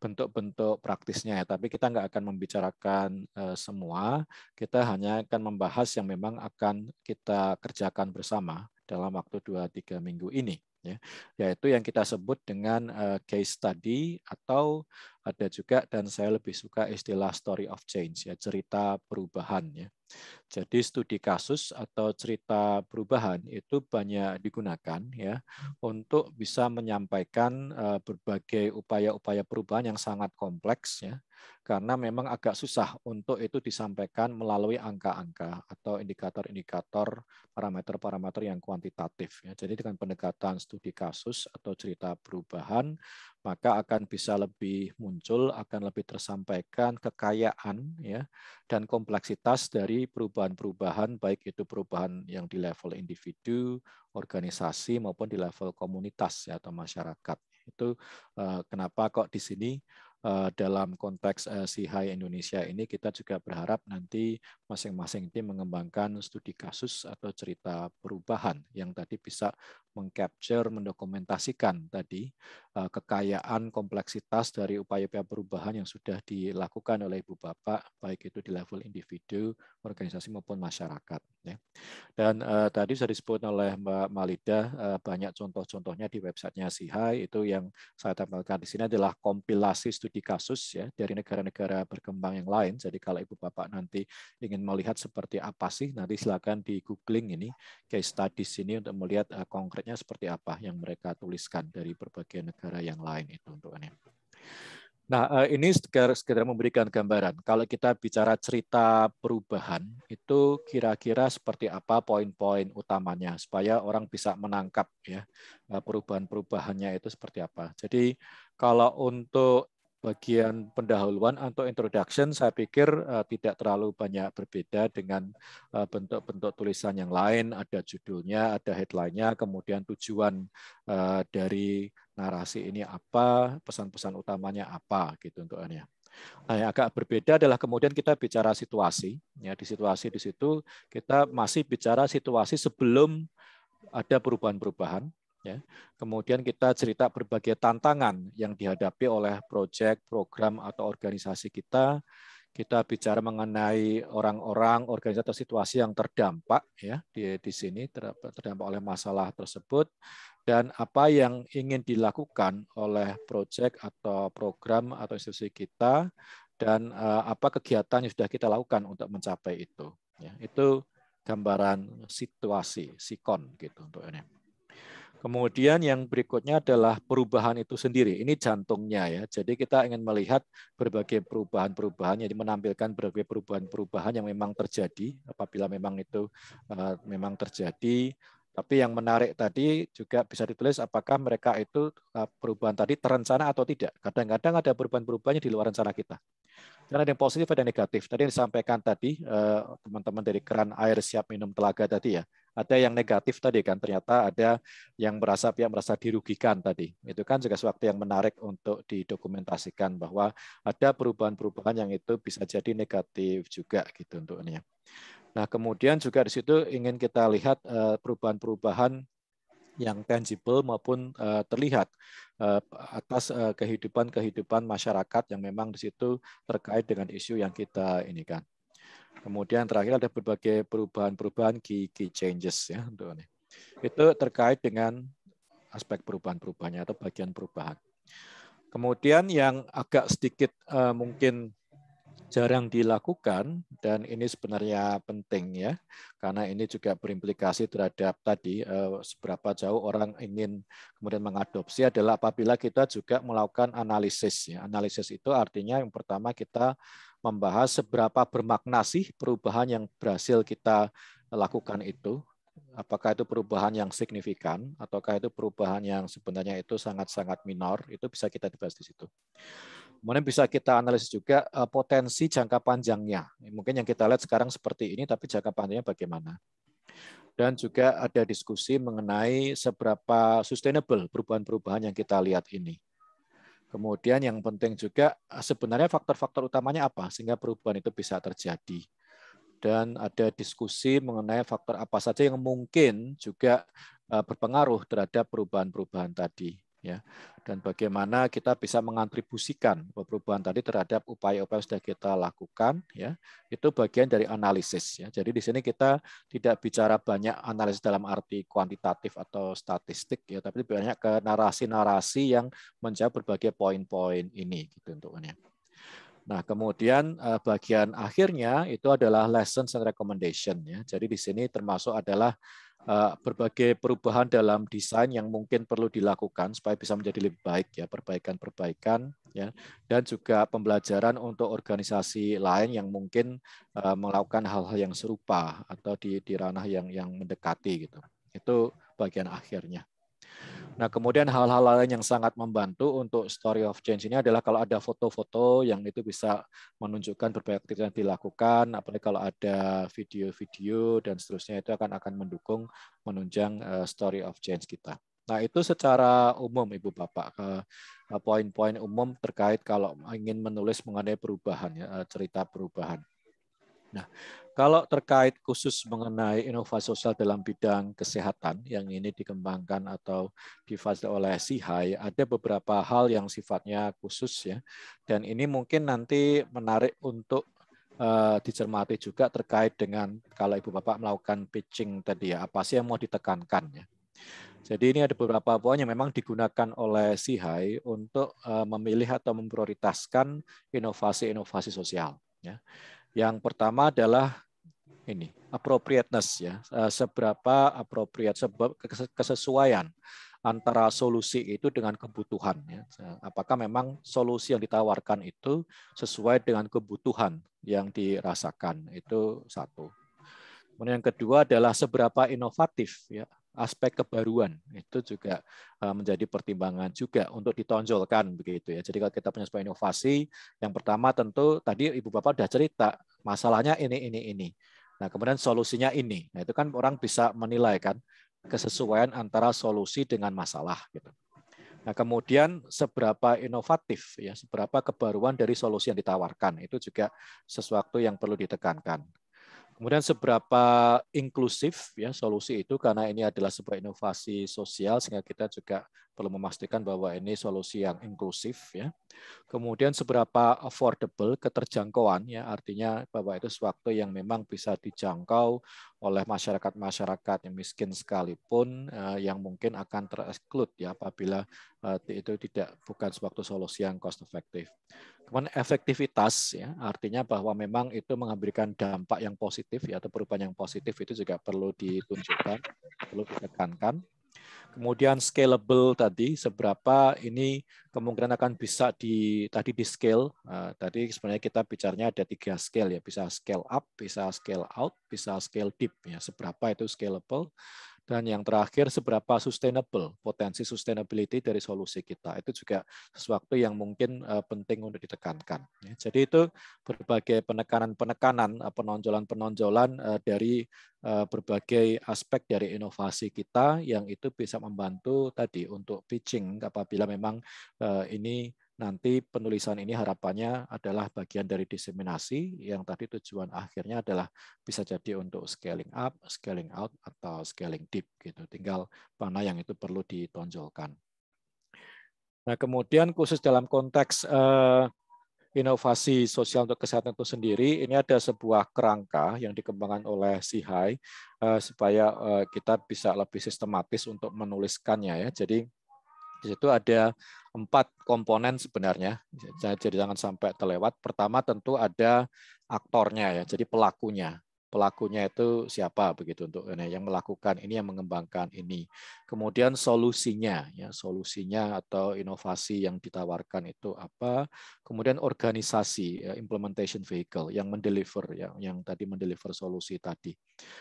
bentuk-bentuk praktisnya ya. Tapi kita nggak akan membicarakan eh, semua. Kita hanya akan membahas yang memang akan kita kerjakan bersama dalam waktu 2-3 minggu ini ya, yaitu yang kita sebut dengan eh, case study atau ada juga dan saya lebih suka istilah story of change ya cerita perubahan ya. Jadi studi kasus atau cerita perubahan itu banyak digunakan ya untuk bisa menyampaikan eh, berbagai upaya-upaya perubahan yang sangat kompleks ya karena memang agak susah untuk itu disampaikan melalui angka-angka atau indikator-indikator parameter-parameter yang kuantitatif. Ya. Jadi dengan pendekatan studi kasus atau cerita perubahan, maka akan bisa lebih muncul, akan lebih tersampaikan kekayaan ya dan kompleksitas dari perubahan-perubahan baik itu perubahan yang di level individu, organisasi maupun di level komunitas ya, atau masyarakat. Itu eh, kenapa kok di sini Eh, dalam konteks eh, SIHI Indonesia ini kita juga berharap nanti masing-masing tim mengembangkan studi kasus atau cerita perubahan yang tadi bisa mengcapture, mendokumentasikan tadi eh, kekayaan kompleksitas dari upaya-upaya perubahan yang sudah dilakukan oleh Ibu Bapak, baik itu di level individu, organisasi maupun masyarakat. Ya. Dan eh, tadi sudah disebut oleh Mbak Malida eh, banyak contoh-contohnya di websitenya SIHAI itu yang saya tampilkan di sini adalah kompilasi studi kasus ya dari negara-negara berkembang yang lain. Jadi kalau Ibu Bapak nanti ingin melihat seperti apa sih nanti silakan di googling ini case studies sini untuk melihat konkret seperti apa yang mereka tuliskan dari berbagai negara yang lain itu untuk ini. Nah, eh, ini sekedar, sekedar memberikan gambaran. Kalau kita bicara cerita perubahan, itu kira-kira seperti apa poin-poin utamanya supaya orang bisa menangkap ya eh, perubahan-perubahannya itu seperti apa. Jadi kalau untuk bagian pendahuluan atau introduction saya pikir eh, tidak terlalu banyak berbeda dengan eh, bentuk-bentuk tulisan yang lain, ada judulnya, ada headline-nya, kemudian tujuan eh, dari narasi ini apa, pesan-pesan utamanya apa gitu untuknya. Nah, yang agak berbeda adalah kemudian kita bicara situasi. Ya, di situasi di situ kita masih bicara situasi sebelum ada perubahan-perubahan Ya. Kemudian kita cerita berbagai tantangan yang dihadapi oleh proyek, program, atau organisasi kita. Kita bicara mengenai orang-orang, organisasi atau situasi yang terdampak ya di, di sini terdampak oleh masalah tersebut dan apa yang ingin dilakukan oleh proyek atau program atau institusi kita dan eh, apa kegiatan yang sudah kita lakukan untuk mencapai itu. Ya, itu gambaran situasi sikon gitu untuk ini. Kemudian yang berikutnya adalah perubahan itu sendiri. Ini jantungnya ya. Jadi kita ingin melihat berbagai perubahan-perubahan, jadi menampilkan berbagai perubahan-perubahan yang memang terjadi apabila memang itu eh, memang terjadi. Tapi yang menarik tadi juga bisa ditulis apakah mereka itu eh, perubahan tadi terencana atau tidak. Kadang-kadang ada perubahan-perubahannya di luar rencana kita. Dan ada yang positif ada negatif. Tadi yang disampaikan tadi eh, teman-teman dari keran air siap minum telaga tadi ya ada yang negatif tadi kan ternyata ada yang merasa pihak merasa dirugikan tadi itu kan juga sesuatu yang menarik untuk didokumentasikan bahwa ada perubahan-perubahan yang itu bisa jadi negatif juga gitu untuk ini. Ya. nah kemudian juga di situ ingin kita lihat eh, perubahan-perubahan yang tangible maupun eh, terlihat eh, atas kehidupan-kehidupan masyarakat yang memang di situ terkait dengan isu yang kita ini kan. Kemudian terakhir ada berbagai perubahan-perubahan key, key changes ya Itu terkait dengan aspek perubahan-perubahannya atau bagian perubahan. Kemudian yang agak sedikit uh, mungkin jarang dilakukan dan ini sebenarnya penting ya karena ini juga berimplikasi terhadap tadi eh, seberapa jauh orang ingin kemudian mengadopsi adalah apabila kita juga melakukan analisis ya analisis itu artinya yang pertama kita membahas seberapa bermakna sih perubahan yang berhasil kita lakukan itu apakah itu perubahan yang signifikan ataukah itu perubahan yang sebenarnya itu sangat-sangat minor itu bisa kita dibahas di situ Kemudian bisa kita analisis juga eh, potensi jangka panjangnya. Mungkin yang kita lihat sekarang seperti ini, tapi jangka panjangnya bagaimana. Dan juga ada diskusi mengenai seberapa sustainable perubahan-perubahan yang kita lihat ini. Kemudian yang penting juga eh, sebenarnya faktor-faktor utamanya apa sehingga perubahan itu bisa terjadi. Dan ada diskusi mengenai faktor apa saja yang mungkin juga eh, berpengaruh terhadap perubahan-perubahan tadi ya dan bagaimana kita bisa mengantribusikan perubahan tadi terhadap upaya-upaya sudah kita lakukan ya itu bagian dari analisis ya jadi di sini kita tidak bicara banyak analisis dalam arti kuantitatif atau statistik ya tapi banyak ke narasi-narasi yang menjawab berbagai poin-poin ini gitu untuknya Nah, kemudian eh, bagian akhirnya itu adalah lessons and recommendation ya. Jadi di sini termasuk adalah Eh, berbagai perubahan dalam desain yang mungkin perlu dilakukan supaya bisa menjadi lebih baik ya perbaikan-perbaikan ya dan juga pembelajaran untuk organisasi lain yang mungkin eh, melakukan hal-hal yang serupa atau di di ranah yang yang mendekati gitu itu bagian akhirnya Nah, kemudian hal-hal lain yang sangat membantu untuk story of change ini adalah kalau ada foto-foto yang itu bisa menunjukkan berbagai aktivitas yang dilakukan, apalagi kalau ada video-video dan seterusnya itu akan akan mendukung menunjang eh, story of change kita. Nah, itu secara umum Ibu Bapak eh, poin-poin umum terkait kalau ingin menulis mengenai perubahan ya, eh, cerita perubahan. Nah, kalau terkait khusus mengenai inovasi sosial dalam bidang kesehatan yang ini dikembangkan atau difasilitasi oleh SIHAI, ada beberapa hal yang sifatnya khusus ya. Dan ini mungkin nanti menarik untuk uh, dicermati juga terkait dengan kalau Ibu Bapak melakukan pitching tadi ya, apa sih yang mau ditekankan ya. Jadi ini ada beberapa poin yang memang digunakan oleh SIHAI untuk uh, memilih atau memprioritaskan inovasi-inovasi sosial. Ya. Yang pertama adalah ini appropriateness ya, eh, seberapa appropriate sebab kesesuaian antara solusi itu dengan kebutuhan ya. Apakah memang solusi yang ditawarkan itu sesuai dengan kebutuhan yang dirasakan? Itu satu. Kemudian yang kedua adalah seberapa inovatif ya aspek kebaruan itu juga eh, menjadi pertimbangan juga untuk ditonjolkan begitu ya. Jadi kalau kita punya sebuah inovasi, yang pertama tentu tadi Ibu Bapak sudah cerita masalahnya ini ini ini. Nah, kemudian solusinya ini. Nah, itu kan orang bisa menilai kan kesesuaian antara solusi dengan masalah gitu. Nah, kemudian seberapa inovatif ya, seberapa kebaruan dari solusi yang ditawarkan itu juga sesuatu yang perlu ditekankan. Kemudian seberapa inklusif ya solusi itu karena ini adalah sebuah inovasi sosial sehingga kita juga perlu memastikan bahwa ini solusi yang inklusif ya. Kemudian seberapa affordable keterjangkauan ya artinya bahwa itu sesuatu yang memang bisa dijangkau oleh masyarakat-masyarakat yang miskin sekalipun eh, yang mungkin akan tereksklud ya apabila eh, itu tidak bukan suatu solusi yang cost effective. Cuman efektivitas ya, artinya bahwa memang itu memberikan dampak yang positif ya atau perubahan yang positif itu juga perlu ditunjukkan, perlu ditekankan. Kemudian scalable tadi seberapa ini kemungkinan akan bisa di tadi di scale. Uh, eh, tadi sebenarnya kita bicaranya ada tiga scale ya, bisa scale up, bisa scale out, bisa scale deep ya. Seberapa itu scalable, dan yang terakhir, seberapa sustainable potensi sustainability dari solusi kita. Itu juga sesuatu yang mungkin eh, penting untuk ditekankan. Ya, jadi itu berbagai penekanan-penekanan, eh, penonjolan-penonjolan eh, dari berbagai aspek dari inovasi kita yang itu bisa membantu tadi untuk pitching apabila memang ini nanti penulisan ini harapannya adalah bagian dari diseminasi yang tadi tujuan akhirnya adalah bisa jadi untuk scaling up, scaling out atau scaling deep gitu. Tinggal mana yang itu perlu ditonjolkan. Nah, kemudian khusus dalam konteks eh, inovasi sosial untuk kesehatan itu sendiri, ini ada sebuah kerangka yang dikembangkan oleh Sihai eh, supaya eh, kita bisa lebih sistematis untuk menuliskannya ya. Jadi di situ ada empat komponen sebenarnya. Jadi jangan sampai terlewat. Pertama tentu ada aktornya ya, jadi pelakunya pelakunya itu siapa begitu untuk ini eh, yang melakukan ini yang mengembangkan ini kemudian solusinya ya solusinya atau inovasi yang ditawarkan itu apa kemudian organisasi ya, implementation vehicle yang mendeliver ya yang tadi mendeliver solusi tadi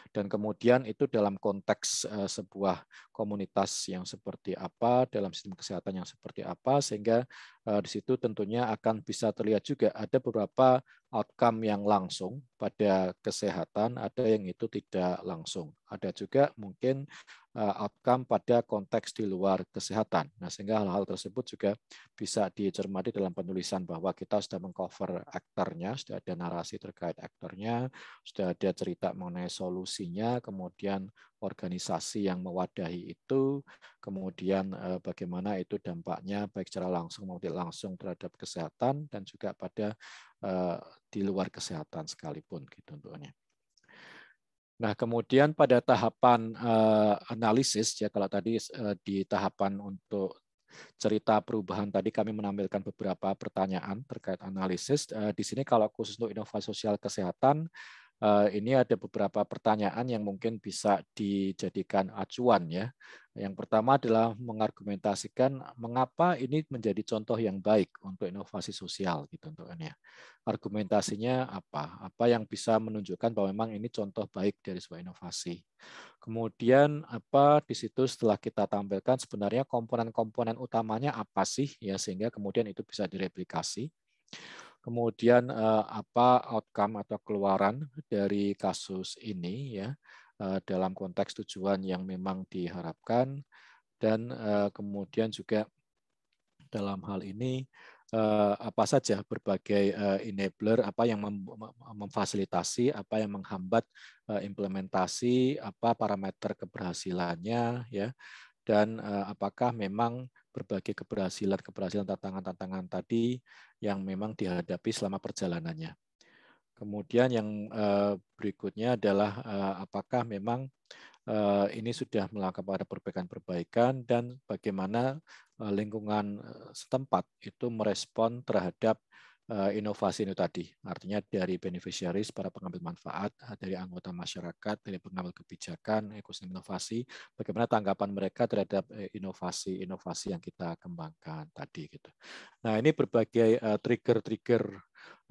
dan kemudian itu dalam konteks uh, sebuah komunitas yang seperti apa dalam sistem kesehatan yang seperti apa sehingga Eh, di situ tentunya akan bisa terlihat juga ada beberapa outcome yang langsung pada kesehatan, ada yang itu tidak langsung. Ada juga mungkin Eh, outcome pada konteks di luar kesehatan. Nah, sehingga hal-hal tersebut juga bisa dicermati dalam penulisan bahwa kita sudah mengcover aktornya, sudah ada narasi terkait aktornya, sudah ada cerita mengenai solusinya, kemudian organisasi yang mewadahi itu, kemudian eh, bagaimana itu dampaknya baik secara langsung maupun tidak langsung terhadap kesehatan dan juga pada eh, di luar kesehatan sekalipun gitu untuknya. Nah, kemudian pada tahapan uh, analisis ya kalau tadi uh, di tahapan untuk cerita perubahan tadi kami menampilkan beberapa pertanyaan terkait analisis. Uh, di sini kalau khusus untuk inovasi sosial kesehatan Eh, ini ada beberapa pertanyaan yang mungkin bisa dijadikan acuan ya. Yang pertama adalah mengargumentasikan mengapa ini menjadi contoh yang baik untuk inovasi sosial gitu untuk ini. Ya. Argumentasinya apa? Apa yang bisa menunjukkan bahwa memang ini contoh baik dari sebuah inovasi. Kemudian apa di situ setelah kita tampilkan sebenarnya komponen-komponen utamanya apa sih ya sehingga kemudian itu bisa direplikasi kemudian eh, apa outcome atau keluaran dari kasus ini ya eh, dalam konteks tujuan yang memang diharapkan dan eh, kemudian juga dalam hal ini apa saja berbagai enabler apa yang memfasilitasi apa yang menghambat implementasi apa parameter keberhasilannya ya dan apakah memang berbagai keberhasilan-keberhasilan tantangan-tantangan tadi yang memang dihadapi selama perjalanannya. Kemudian yang eh, berikutnya adalah eh, apakah memang eh, ini sudah melakukan pada perbaikan-perbaikan dan bagaimana lingkungan setempat itu merespon terhadap Eh, inovasi itu tadi. Artinya dari beneficiaries, para pengambil manfaat, eh, dari anggota masyarakat, dari pengambil kebijakan, ekosistem inovasi, bagaimana tanggapan mereka terhadap inovasi-inovasi eh, yang kita kembangkan tadi gitu. Nah, ini berbagai trigger-trigger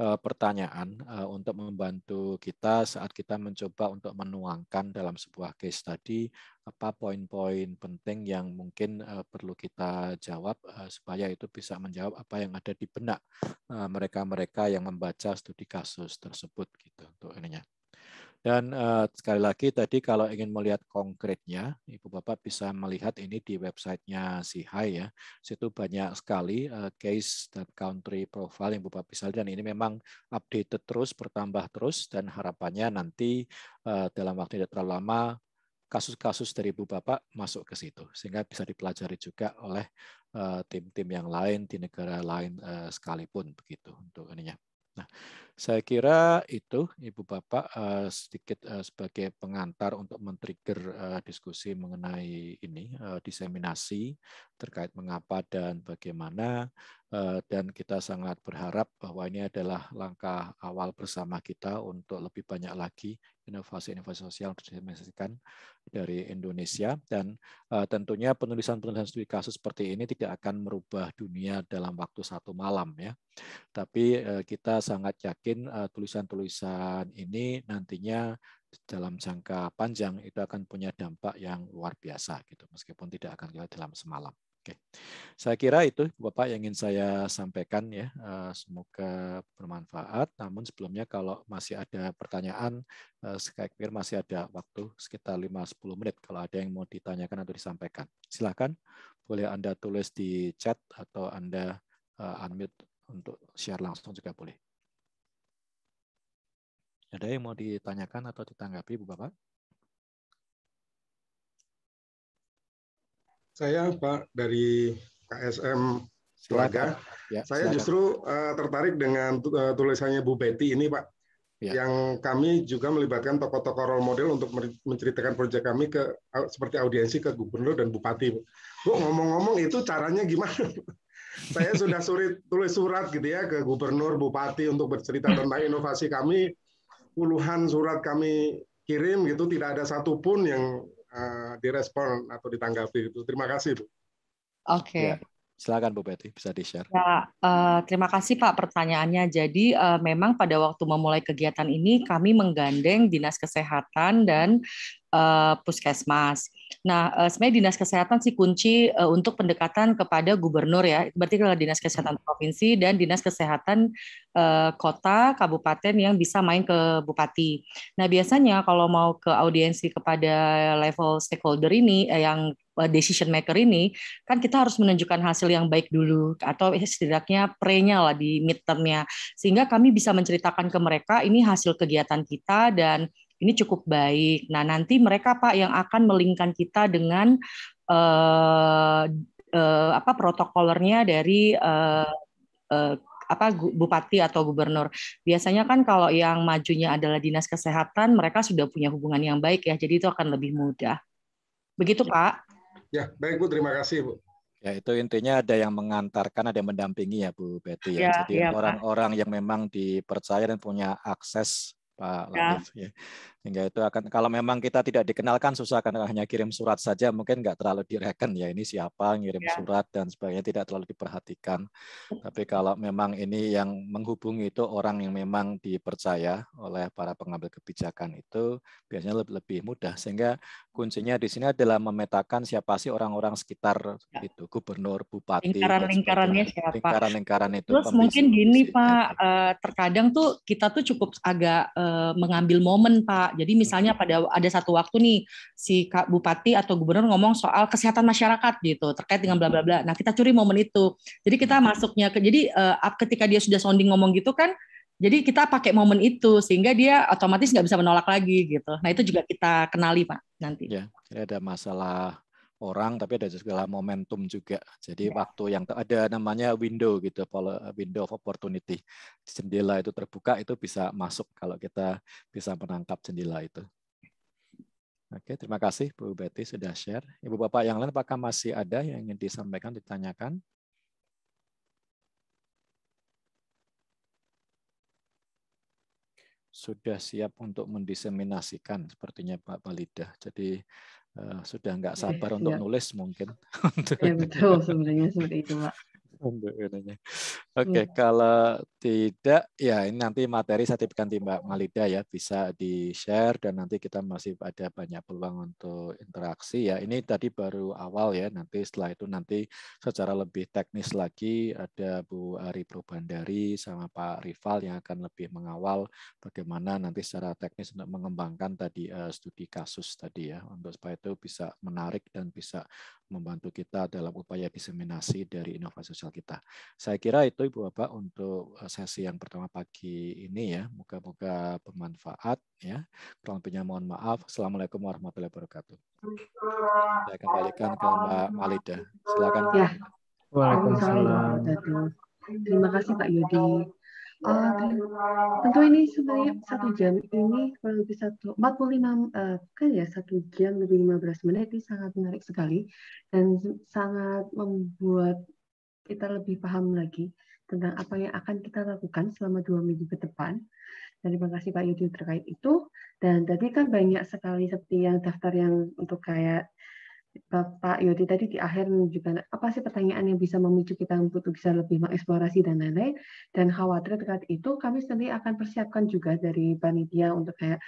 Eh, pertanyaan eh, untuk membantu kita saat kita mencoba untuk menuangkan dalam sebuah case tadi apa poin-poin penting yang mungkin eh, perlu kita jawab supaya itu bisa menjawab apa yang ada di benak mereka-mereka yang membaca studi kasus tersebut gitu untuk ininya. Dan uh, sekali lagi tadi kalau ingin melihat konkretnya, Ibu Bapak bisa melihat ini di websitenya SIHAI ya. Situ banyak sekali uh, case dan country profile yang Ibu Bapak bisa lihat. Dan ini memang update terus, bertambah terus, dan harapannya nanti uh, dalam waktu tidak terlalu lama kasus-kasus dari Ibu Bapak masuk ke situ. Sehingga bisa dipelajari juga oleh tim-tim yang lain di negara lain sekalipun begitu untuk ininya. Nah, saya kira itu Ibu Bapak eh, sedikit eh, sebagai pengantar untuk men-trigger eh, diskusi mengenai ini diseminasi terkait mengapa dan bagaimana dan kita sangat berharap bahwa ini adalah langkah awal bersama kita untuk lebih banyak lagi inovasi-inovasi sosial untuk dari Indonesia dan uh, tentunya penulisan-penulisan studi kasus seperti ini tidak akan merubah dunia dalam waktu satu malam ya. Tapi uh, kita sangat yakin eh, tulisan-tulisan uh, ini nantinya dalam jangka panjang itu akan punya dampak yang luar biasa gitu meskipun tidak akan kita dalam semalam. Oke. Saya kira itu Bapak yang ingin saya sampaikan ya. Eh, semoga bermanfaat. Namun sebelumnya kalau masih ada pertanyaan, eh, saya pikir masih ada waktu sekitar 5-10 menit kalau ada yang mau ditanyakan atau disampaikan. Silahkan boleh Anda tulis di chat atau Anda eh, unmute untuk share langsung juga boleh. Ada yang mau ditanyakan atau ditanggapi Bu Bapak? Saya Pak dari KSM Silaga. Ya, saya silakan. justru uh, tertarik dengan eh, tulisannya Bu Betty ini Pak. Ya. Yang kami juga melibatkan tokoh-tokoh role model untuk menceritakan proyek kami ke seperti audiensi ke gubernur dan bupati. Bu ngomong-ngomong itu caranya gimana? saya sudah surit, tulis surat gitu ya ke gubernur, bupati untuk bercerita tentang inovasi kami. Puluhan surat kami kirim gitu tidak ada satupun yang uh, direspon atau ditanggapi itu. Terima kasih Bu. Oke. Okay. Ya. Silakan Bu Betty, bisa di-share. Ya, uh, terima kasih Pak pertanyaannya. Jadi uh, memang pada waktu memulai kegiatan ini kami menggandeng Dinas Kesehatan dan Eh, puskesmas. Nah, eh, sebenarnya dinas kesehatan sih kunci eh, untuk pendekatan kepada gubernur ya. Berarti kalau dinas kesehatan provinsi dan dinas kesehatan kota, kabupaten yang bisa main ke bupati. Nah, biasanya kalau mau ke audiensi kepada level stakeholder ini yang decision maker ini kan kita harus menunjukkan hasil yang baik dulu atau setidaknya pre-nya lah di midtermnya sehingga kami bisa menceritakan ke mereka ini hasil kegiatan kita dan ini cukup baik. Nah, nanti mereka Pak yang akan melingkan kita dengan eh, eh, apa protokolernya dari eh, eh, apa bupati atau gubernur. Biasanya kan kalau yang majunya adalah dinas kesehatan, mereka sudah punya hubungan yang baik ya, jadi itu akan lebih mudah. Begitu ya. Pak? Ya, baik Bu, terima kasih Bu. Ya, itu intinya ada yang mengantarkan, ada yang mendampingi ya Bu Betty. Ya. ya Jadi ya, orang-orang ya, yang memang dipercaya dan punya akses Pak ya. Latif. Ya. Hingga Sehingga itu akan kalau memang kita tidak dikenalkan susah karena hanya kirim surat saja mungkin nggak terlalu direken ya ini siapa ngirim ya. surat dan sebagainya tidak terlalu diperhatikan. Tapi kalau memang ini yang menghubungi itu orang yang memang dipercaya oleh para pengambil kebijakan itu biasanya lebih, lebih mudah sehingga kuncinya di sini adalah memetakan siapa sih orang-orang sekitar ya. itu gubernur, bupati, lingkaran-lingkarannya siapa? Lingkaran-lingkaran itu. Terus mungkin gini Pak, eh, terkadang tuh kita tuh cukup agak eh, Eh, mengambil momen Pak. Jadi misalnya hmm. pada ada satu waktu nih si Kak Bupati atau Gubernur ngomong soal kesehatan masyarakat gitu terkait dengan bla bla bla. Nah kita curi momen itu. Jadi kita hmm. masuknya ke jadi uh, ketika dia sudah sounding ngomong gitu kan jadi kita pakai momen itu sehingga dia otomatis nggak bisa menolak lagi gitu. Nah itu juga kita kenali pak nanti. Ya, ada masalah orang tapi ada segala momentum juga. Jadi ya. waktu yang ada namanya window gitu, eh, window of opportunity. Jendela itu terbuka itu bisa masuk kalau kita bisa menangkap jendela itu. Oke, terima kasih Bu Betty sudah share. Ibu Bapak yang lain apakah masih ada yang ingin disampaikan, ditanyakan? Sudah siap untuk mendiseminasikan sepertinya Pak Balida. Jadi Eh, sudah nggak iya, sabar untuk ya. nulis mungkin. ya betul sebenarnya seperti itu pak. Oke, okay, iya. kalau tidak ya ini nanti materi saya titipkan di Mbak Malida ya bisa di-share dan nanti kita masih ada banyak peluang untuk interaksi ya. Ini tadi baru awal ya. Nanti setelah itu nanti secara lebih teknis lagi ada Bu Ari Probandari sama Pak Rival yang akan lebih mengawal bagaimana nanti secara teknis untuk mengembangkan tadi uh, studi kasus tadi ya untuk supaya itu bisa menarik dan bisa membantu kita dalam upaya diseminasi dari inovasi sosial kita. Saya kira itu Ibu Bapak untuk eh, sesi yang pertama pagi ini ya. Moga-moga bermanfaat ya. Kurang lebihnya mohon maaf. Assalamualaikum warahmatullahi wabarakatuh. Saya kembalikan ke Mbak Malida. Silakan. Ya. Waalaikumsalam. Terima kasih Pak Yudi. Uh, tentu ini sebenarnya satu jam ini kurang lebih satu empat puluh lima eh, kan ya satu jam lebih lima belas menit ini sangat menarik sekali dan sangat membuat kita lebih paham lagi tentang apa yang akan kita lakukan selama dua minggu ke depan. Dan terima kasih Pak Yudi terkait itu. Dan tadi kan banyak sekali seperti yang daftar yang untuk kayak Bapak Yudi tadi di akhir menunjukkan apa sih pertanyaan yang bisa memicu kita untuk bisa lebih mengeksplorasi dan lain-lain. Dan khawatir terkait itu, kami sendiri akan persiapkan juga dari panitia untuk kayak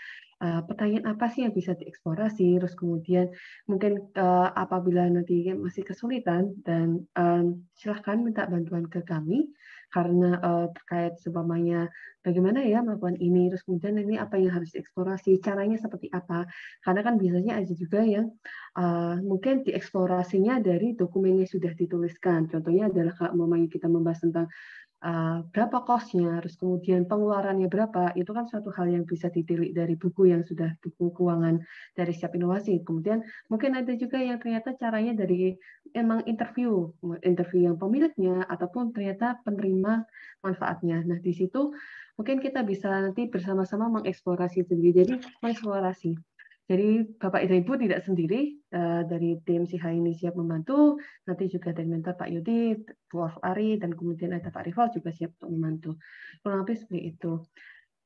uh, pertanyaan apa sih yang bisa dieksplorasi, terus kemudian mungkin uh, apabila nanti masih kesulitan dan um, silahkan minta bantuan ke kami karena uh, terkait sebabnya bagaimana ya melakukan ini, terus kemudian ini apa yang harus dieksplorasi, caranya seperti apa, karena kan biasanya ada juga yang uh, mungkin dieksplorasinya dari dokumen yang sudah dituliskan, contohnya adalah kalau memang kita membahas tentang Eh, berapa kosnya, terus kemudian pengeluarannya berapa, itu kan suatu hal yang bisa ditilik dari buku yang sudah buku keuangan dari setiap inovasi. Kemudian mungkin ada juga yang ternyata caranya dari emang interview, interview yang pemiliknya ataupun ternyata penerima manfaatnya. Nah di situ mungkin kita bisa nanti bersama-sama mengeksplorasi sendiri. Jadi mengeksplorasi. Jadi Bapak dan Ibu tidak sendiri eh, dari tim hari ini siap membantu, nanti juga dari mentor Pak Yudi, Prof Ari, dan kemudian ada Pak Rival juga siap untuk membantu. Kurang lebih seperti itu.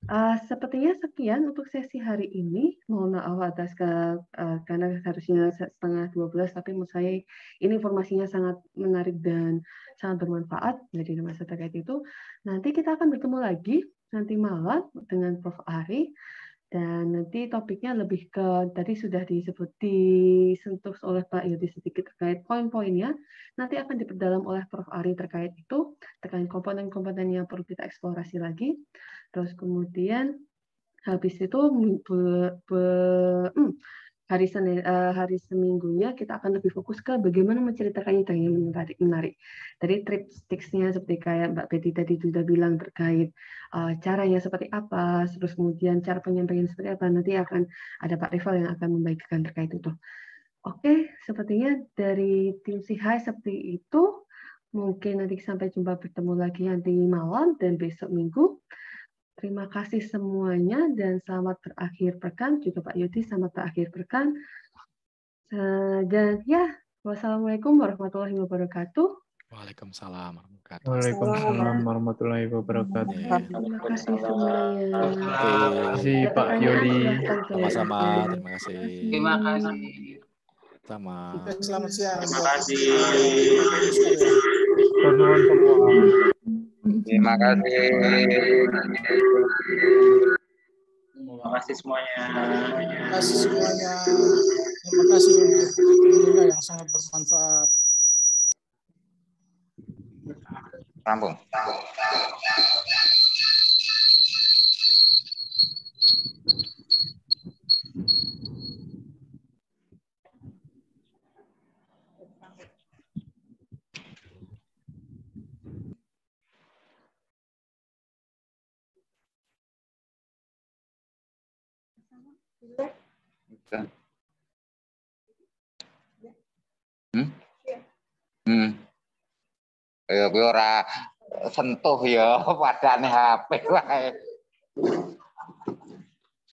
Uh, sepertinya sekian untuk sesi hari ini. Mohon maaf atas ke, uh, karena seharusnya setengah 12, tapi menurut saya ini informasinya sangat menarik dan sangat bermanfaat. Jadi masa terkait itu, nanti kita akan bertemu lagi nanti malam dengan Prof. Ari. Dan nanti topiknya lebih ke tadi sudah disebut disentuh oleh Pak Yudi sedikit terkait poin-poinnya. Nanti akan diperdalam oleh Prof Ari terkait itu, terkait komponen-komponen yang perlu kita eksplorasi lagi. Terus kemudian habis itu be, be, hmm, hari Senin, uh, hari seminggunya kita akan lebih fokus ke bagaimana menceritakan itu yang menarik menarik. Tadi tipsnya seperti kayak Mbak Betty tadi sudah bilang terkait uh, caranya seperti apa, terus kemudian cara penyampaian seperti apa. Nanti akan ada Pak Rival yang akan membagikan terkait itu. Oke, sepertinya dari tim Sihai seperti itu. Mungkin nanti sampai jumpa bertemu lagi nanti malam dan besok minggu. Terima kasih semuanya dan selamat berakhir pekan juga Pak Yudi selamat berakhir pekan. Eh, dan ya, wassalamualaikum warahmatullahi wabarakatuh. Waalaikumsalam warahmatullahi wabarakatuh. warahmatullahi wabarakatuh. Terima kasih semuanya. Terima kasih Pak Yudi. Sama-sama, terima kasih. Terima kasih. Sama. Selamat siang. Terima kasih. Terima kasih. Terima kasih. Terima kasih semuanya. Terima kasih semuanya. Terima kasih untuk yang sangat bermanfaat. Rambung. Kan? Hmm? hmm? Hmm. Ya gue ora sentuh ya padane HP wae.